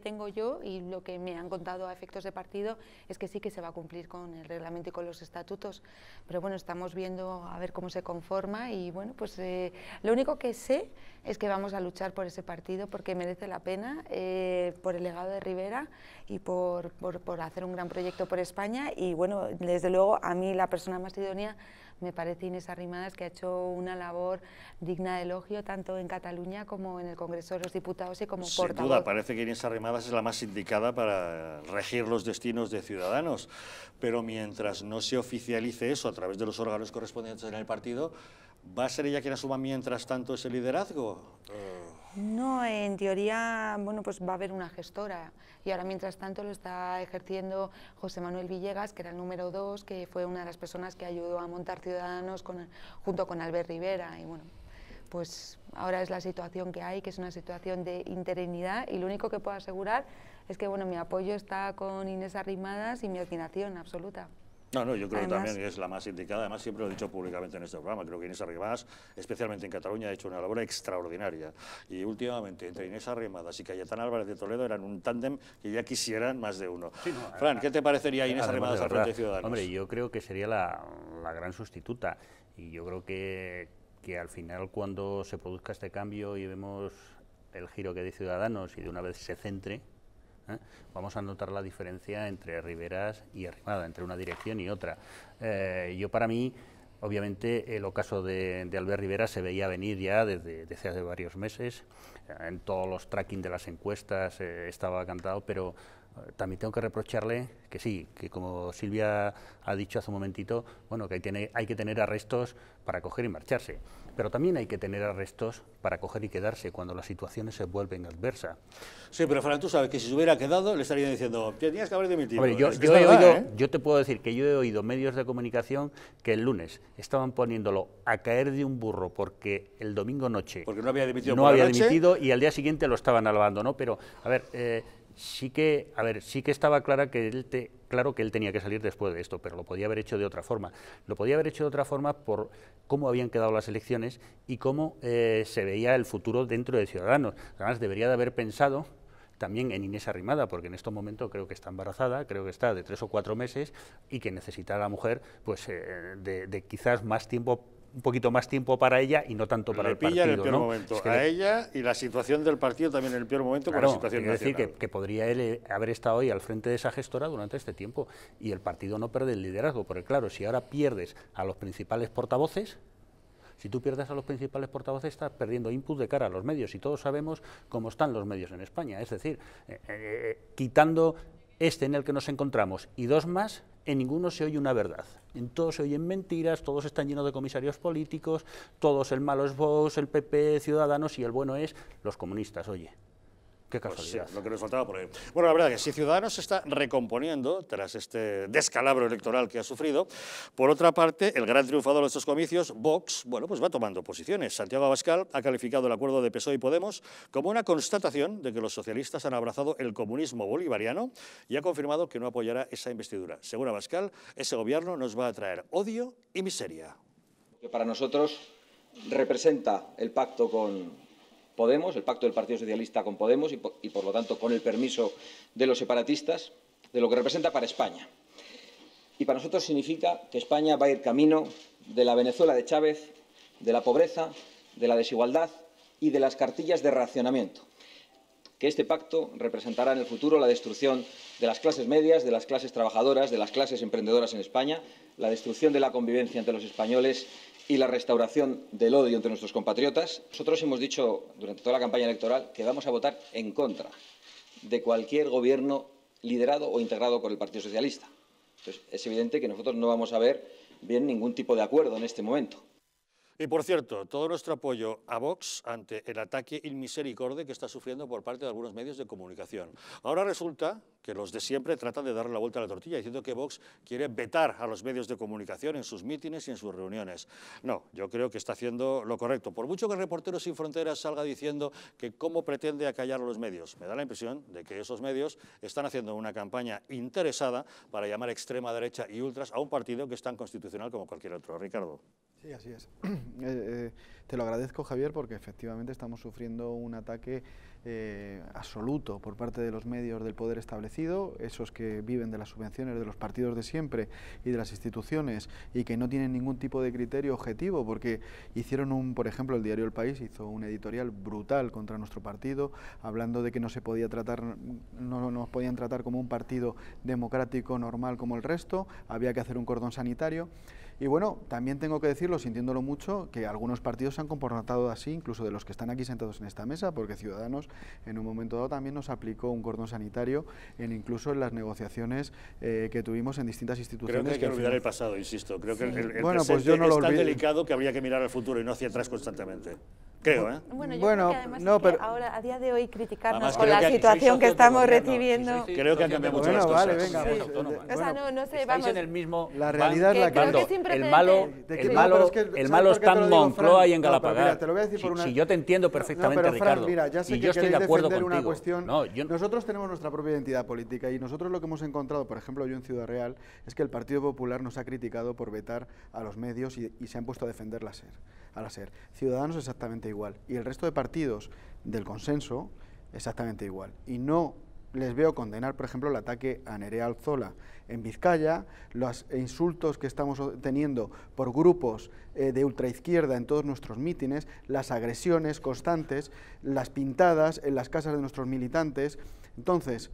tengo yo y lo que me han contado a efectos de partido es que sí que se va a cumplir con el reglamento y con los estatutos, pero bueno, estamos viendo a ver cómo se conforma y bueno, pues eh, lo único que sé es que vamos a luchar por ese partido porque merece la pena, eh, por el legado de Rivera y por, por, por hacer un gran proyecto por España y bueno, desde luego a mí la persona más idónea me parece Inés Arrimadas que ha hecho una labor digna de elogio tanto en Cataluña como en el Congreso de los Diputados y como Sin duda, parece que Inés Arrimadas es la más indicada para regir los destinos de Ciudadanos, pero mientras no se oficialice eso a través de los órganos correspondientes en el partido, ¿va a ser ella quien asuma mientras tanto ese liderazgo? Eh, no, en teoría, bueno, pues va a haber una gestora y ahora mientras tanto lo está ejerciendo José Manuel Villegas, que era el número dos, que fue una de las personas que ayudó a montar Ciudadanos junto con Albert Rivera y bueno, pues ahora es la situación que hay, que es una situación de interinidad y lo único que puedo asegurar es que bueno, mi apoyo está con Inés Arrimadas y mi opinación absoluta. No, no, yo creo que también es la más indicada. Además, siempre lo he dicho públicamente en este programa. Creo que Inés Arrimadas, especialmente en Cataluña, ha hecho una labor extraordinaria. Y últimamente, entre Inés Arrimadas y Cayetán Álvarez de Toledo, eran un tándem que ya quisieran más de uno. Fran, ¿qué te parecería Inés Arrimadas al Frente Ciudadanos? Hombre, yo creo que sería la, gran sustituta. Y yo creo que, que al final, cuando se produzca este cambio y vemos el giro que de Ciudadanos y de una vez se centre, ¿eh? Vamos a notar la diferencia entre Riveras y Arrimada, entre una dirección y otra. Eh, yo para mí, obviamente, el ocaso de, Albert Rivera se veía venir ya desde, hace varios meses. Eh, en todos los tracking de las encuestas estaba cantado, pero también tengo que reprocharle que sí, que como Silvia ha dicho hace un momentito, bueno, que hay, hay que tener arrestos para coger y marcharse pero también hay que tener arrestos para coger y quedarse cuando las situaciones se vuelven adversas. Sí, pero Fran, tú sabes que si se hubiera quedado le estarían diciendo, tenías que haber dimitido. ¿eh? yo, te puedo decir que yo he oído medios de comunicación que el lunes estaban poniéndolo a caer de un burro porque el domingo noche... Porque no había dimitido. No había y al día siguiente lo estaban alabando, ¿no? Pero, a ver... Eh, sí que, a ver, sí que estaba clara que él te, claro que él tenía que salir después de esto, pero lo podía haber hecho de otra forma. Lo podía haber hecho de otra forma por cómo habían quedado las elecciones y cómo eh, se veía el futuro dentro de Ciudadanos. Además, debería de haber pensado también en Inés Arrimada, porque en estos momentos creo que está embarazada, creo que está de tres o cuatro meses y que necesita a la mujer pues, eh, de, de quizás más tiempo un poquito más tiempo para ella y no tanto para el partido. momento a ella y la situación del partido también en el peor momento con la Es decir, que, podría él eh, haber estado hoy al frente de esa gestora durante este tiempo y el partido no perde el liderazgo, porque claro, si ahora pierdes a los principales portavoces, si tú pierdes a los principales portavoces, estás perdiendo input de cara a los medios y todos sabemos cómo están los medios en España. Es decir, eh, eh, quitando este en el que nos encontramos y dos más, en ninguno se oye una verdad. En todos se oyen mentiras, todos están llenos de comisarios políticos, todos el malo es vos, el PP, Ciudadanos y el bueno es los comunistas, oye. Qué pues casualidad. lo que nos faltaba por Bueno, la verdad es que si Ciudadanos se está recomponiendo tras este descalabro electoral que ha sufrido, por otra parte, el gran triunfador de estos comicios, Vox, bueno, pues va tomando posiciones. Santiago Abascal ha calificado el acuerdo de PSOE y Podemos como una constatación de que los socialistas han abrazado el comunismo bolivariano y ha confirmado que no apoyará esa investidura. Según Abascal, ese gobierno nos va a traer odio y miseria. para nosotros representa el pacto con, Podemos, el pacto del Partido Socialista con Podemos y por, lo tanto, con el permiso de los separatistas, de lo que representa para España. Y para nosotros significa que España va a ir camino de la Venezuela de Chávez, de la pobreza, de la desigualdad y de las cartillas de racionamiento. Que este pacto representará en el futuro la destrucción de las clases medias, de las clases trabajadoras, de las clases emprendedoras en España, la destrucción de la convivencia entre los españoles y la restauración del odio entre nuestros compatriotas, nosotros hemos dicho durante toda la campaña electoral que vamos a votar en contra de cualquier gobierno liderado o integrado por el Partido Socialista. es evidente que nosotros no vamos a ver bien ningún tipo de acuerdo en este momento. Y por cierto, todo nuestro apoyo a Vox ante el ataque inmisericorde que está sufriendo por parte de algunos medios de comunicación. Ahora resulta que los de siempre tratan de darle la vuelta a la tortilla diciendo que Vox quiere vetar a los medios de comunicación en sus mítines y en sus reuniones. No, yo creo que está haciendo lo correcto. Por mucho que Reporteros Sin Fronteras salga diciendo que cómo pretende acallar a los medios, me da la impresión de que esos medios están haciendo una campaña interesada para llamar extrema derecha y ultras a un partido que es tan constitucional como cualquier otro. Ricardo. Sí, así es. *clears throat* Eh, eh, te lo agradezco, Javier, porque efectivamente estamos sufriendo un ataque eh, absoluto por parte de los medios del poder establecido, esos que viven de las subvenciones de los partidos de siempre y de las instituciones y que no tienen ningún tipo de criterio objetivo, porque hicieron un, por ejemplo, el diario El País hizo un editorial brutal contra nuestro partido, hablando de que no se podía tratar, no nos podían tratar como un partido democrático normal como el resto, había que hacer un cordón sanitario. Y bueno, también tengo que decirlo, sintiéndolo mucho, que algunos partidos se han comportado así, incluso de los que están aquí sentados en esta mesa, porque Ciudadanos en un momento dado también nos aplicó un cordón sanitario, en incluso en las negociaciones eh, que tuvimos en distintas instituciones. Creo que hay que, olvidar el pasado, insisto. Creo que el, el pues yo no es lo tan delicado que habría que mirar al futuro y no hacia atrás constantemente. Creo, ¿eh? Bueno, yo creo que además no, pero ahora, a día de hoy, criticarnos con la situación que estamos recibiendo... creo que han cambiado mucho Venga, no, no en el mismo... La realidad es la que... el malo, el malo, el malo está en Moncloa y en Galapagar. Si yo te entiendo perfectamente, Ricardo, mira, ya sé y yo estoy de acuerdo contigo. Nosotros tenemos nuestra propia identidad política y nosotros lo que hemos encontrado, por ejemplo, yo en Ciudad Real, es que el Partido Popular nos ha criticado por vetar a los medios y se han puesto a defender la SER a SER. Ciudadanos exactamente igual. Y el resto de partidos del consenso exactamente igual. Y no les veo condenar, por ejemplo, el ataque a Nerea Alzola en Vizcaya, los insultos que estamos teniendo por grupos eh, de ultraizquierda en todos nuestros mítines, las agresiones constantes, las pintadas en las casas de nuestros militantes. Entonces,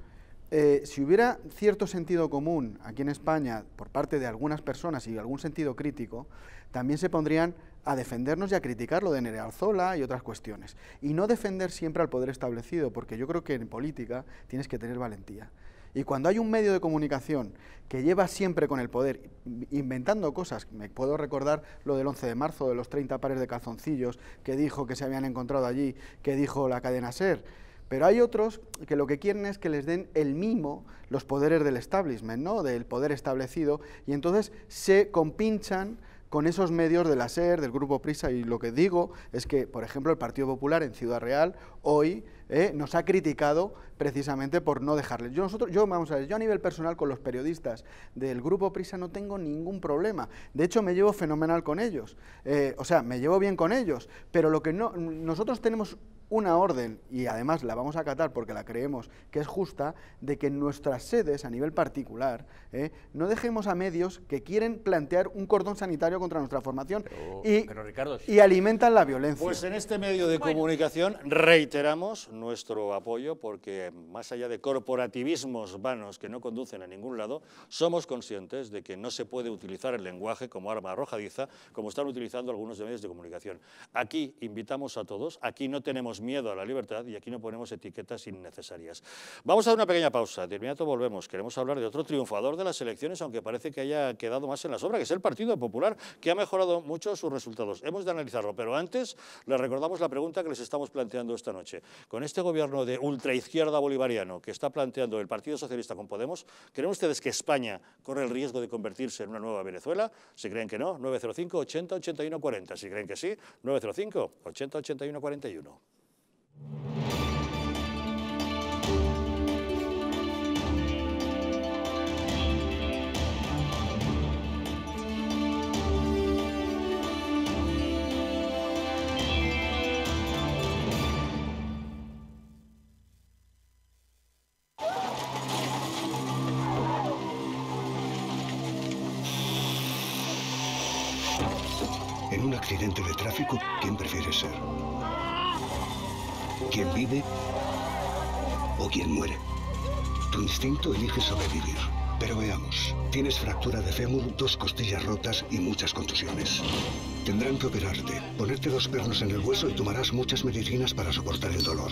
eh, si hubiera cierto sentido común aquí en España por parte de algunas personas y algún sentido crítico, también se pondrían a defendernos y a criticar lo de Nerea Alzola y otras cuestiones. Y no defender siempre al poder establecido, porque yo creo que en política tienes que tener valentía. Y cuando hay un medio de comunicación que lleva siempre con el poder, inventando cosas, me puedo recordar lo del 11 de marzo, de los 30 pares de calzoncillos que dijo que se habían encontrado allí, que dijo la cadena SER, pero hay otros que lo que quieren es que les den el mimo los poderes del establishment, ¿no? del poder establecido, y entonces se compinchan con esos medios de la SER, del Grupo Prisa, y lo que digo es que, por ejemplo, el Partido Popular en Ciudad Real hoy eh, nos ha criticado precisamente por no dejarles. Yo, nosotros, yo, vamos a yo a nivel personal con los periodistas del Grupo Prisa no tengo ningún problema. De hecho, me llevo fenomenal con ellos. Eh, o sea, me llevo bien con ellos, pero lo que no, nosotros tenemos una orden, y además la vamos a acatar porque la creemos que es justa, de que en nuestras sedes, a nivel particular, eh, no dejemos a medios que quieren plantear un cordón sanitario contra nuestra formación y, alimentan la violencia. Pues en este medio de comunicación reiteramos nuestro apoyo porque más allá de corporativismos vanos que no conducen a ningún lado, somos conscientes de que no se puede utilizar el lenguaje como arma arrojadiza, como están utilizando algunos medios de comunicación. Aquí invitamos a todos, aquí no tenemos miedo a la libertad y aquí no ponemos etiquetas innecesarias. Vamos a dar una pequeña pausa, de inmediato volvemos, queremos hablar de otro triunfador de las elecciones, aunque parece que haya quedado más en la sombra, que es el Partido Popular, que ha mejorado mucho sus resultados. Hemos de analizarlo, pero antes les recordamos la pregunta que les estamos planteando esta noche. Con este gobierno de ultraizquierda bolivariano que está planteando el Partido Socialista con Podemos, ¿creen ustedes que España corre el riesgo de convertirse en una nueva Venezuela? Si creen que no, 905 80 81 40. Si creen que sí, 905 80 81 41. vive o quien muere. Tu instinto elige sobrevivir. Pero veamos, tienes fractura de fémur, dos costillas rotas y muchas contusiones. Tendrán que operarte, ponerte dos pernos en el hueso y tomarás muchas medicinas para soportar el dolor.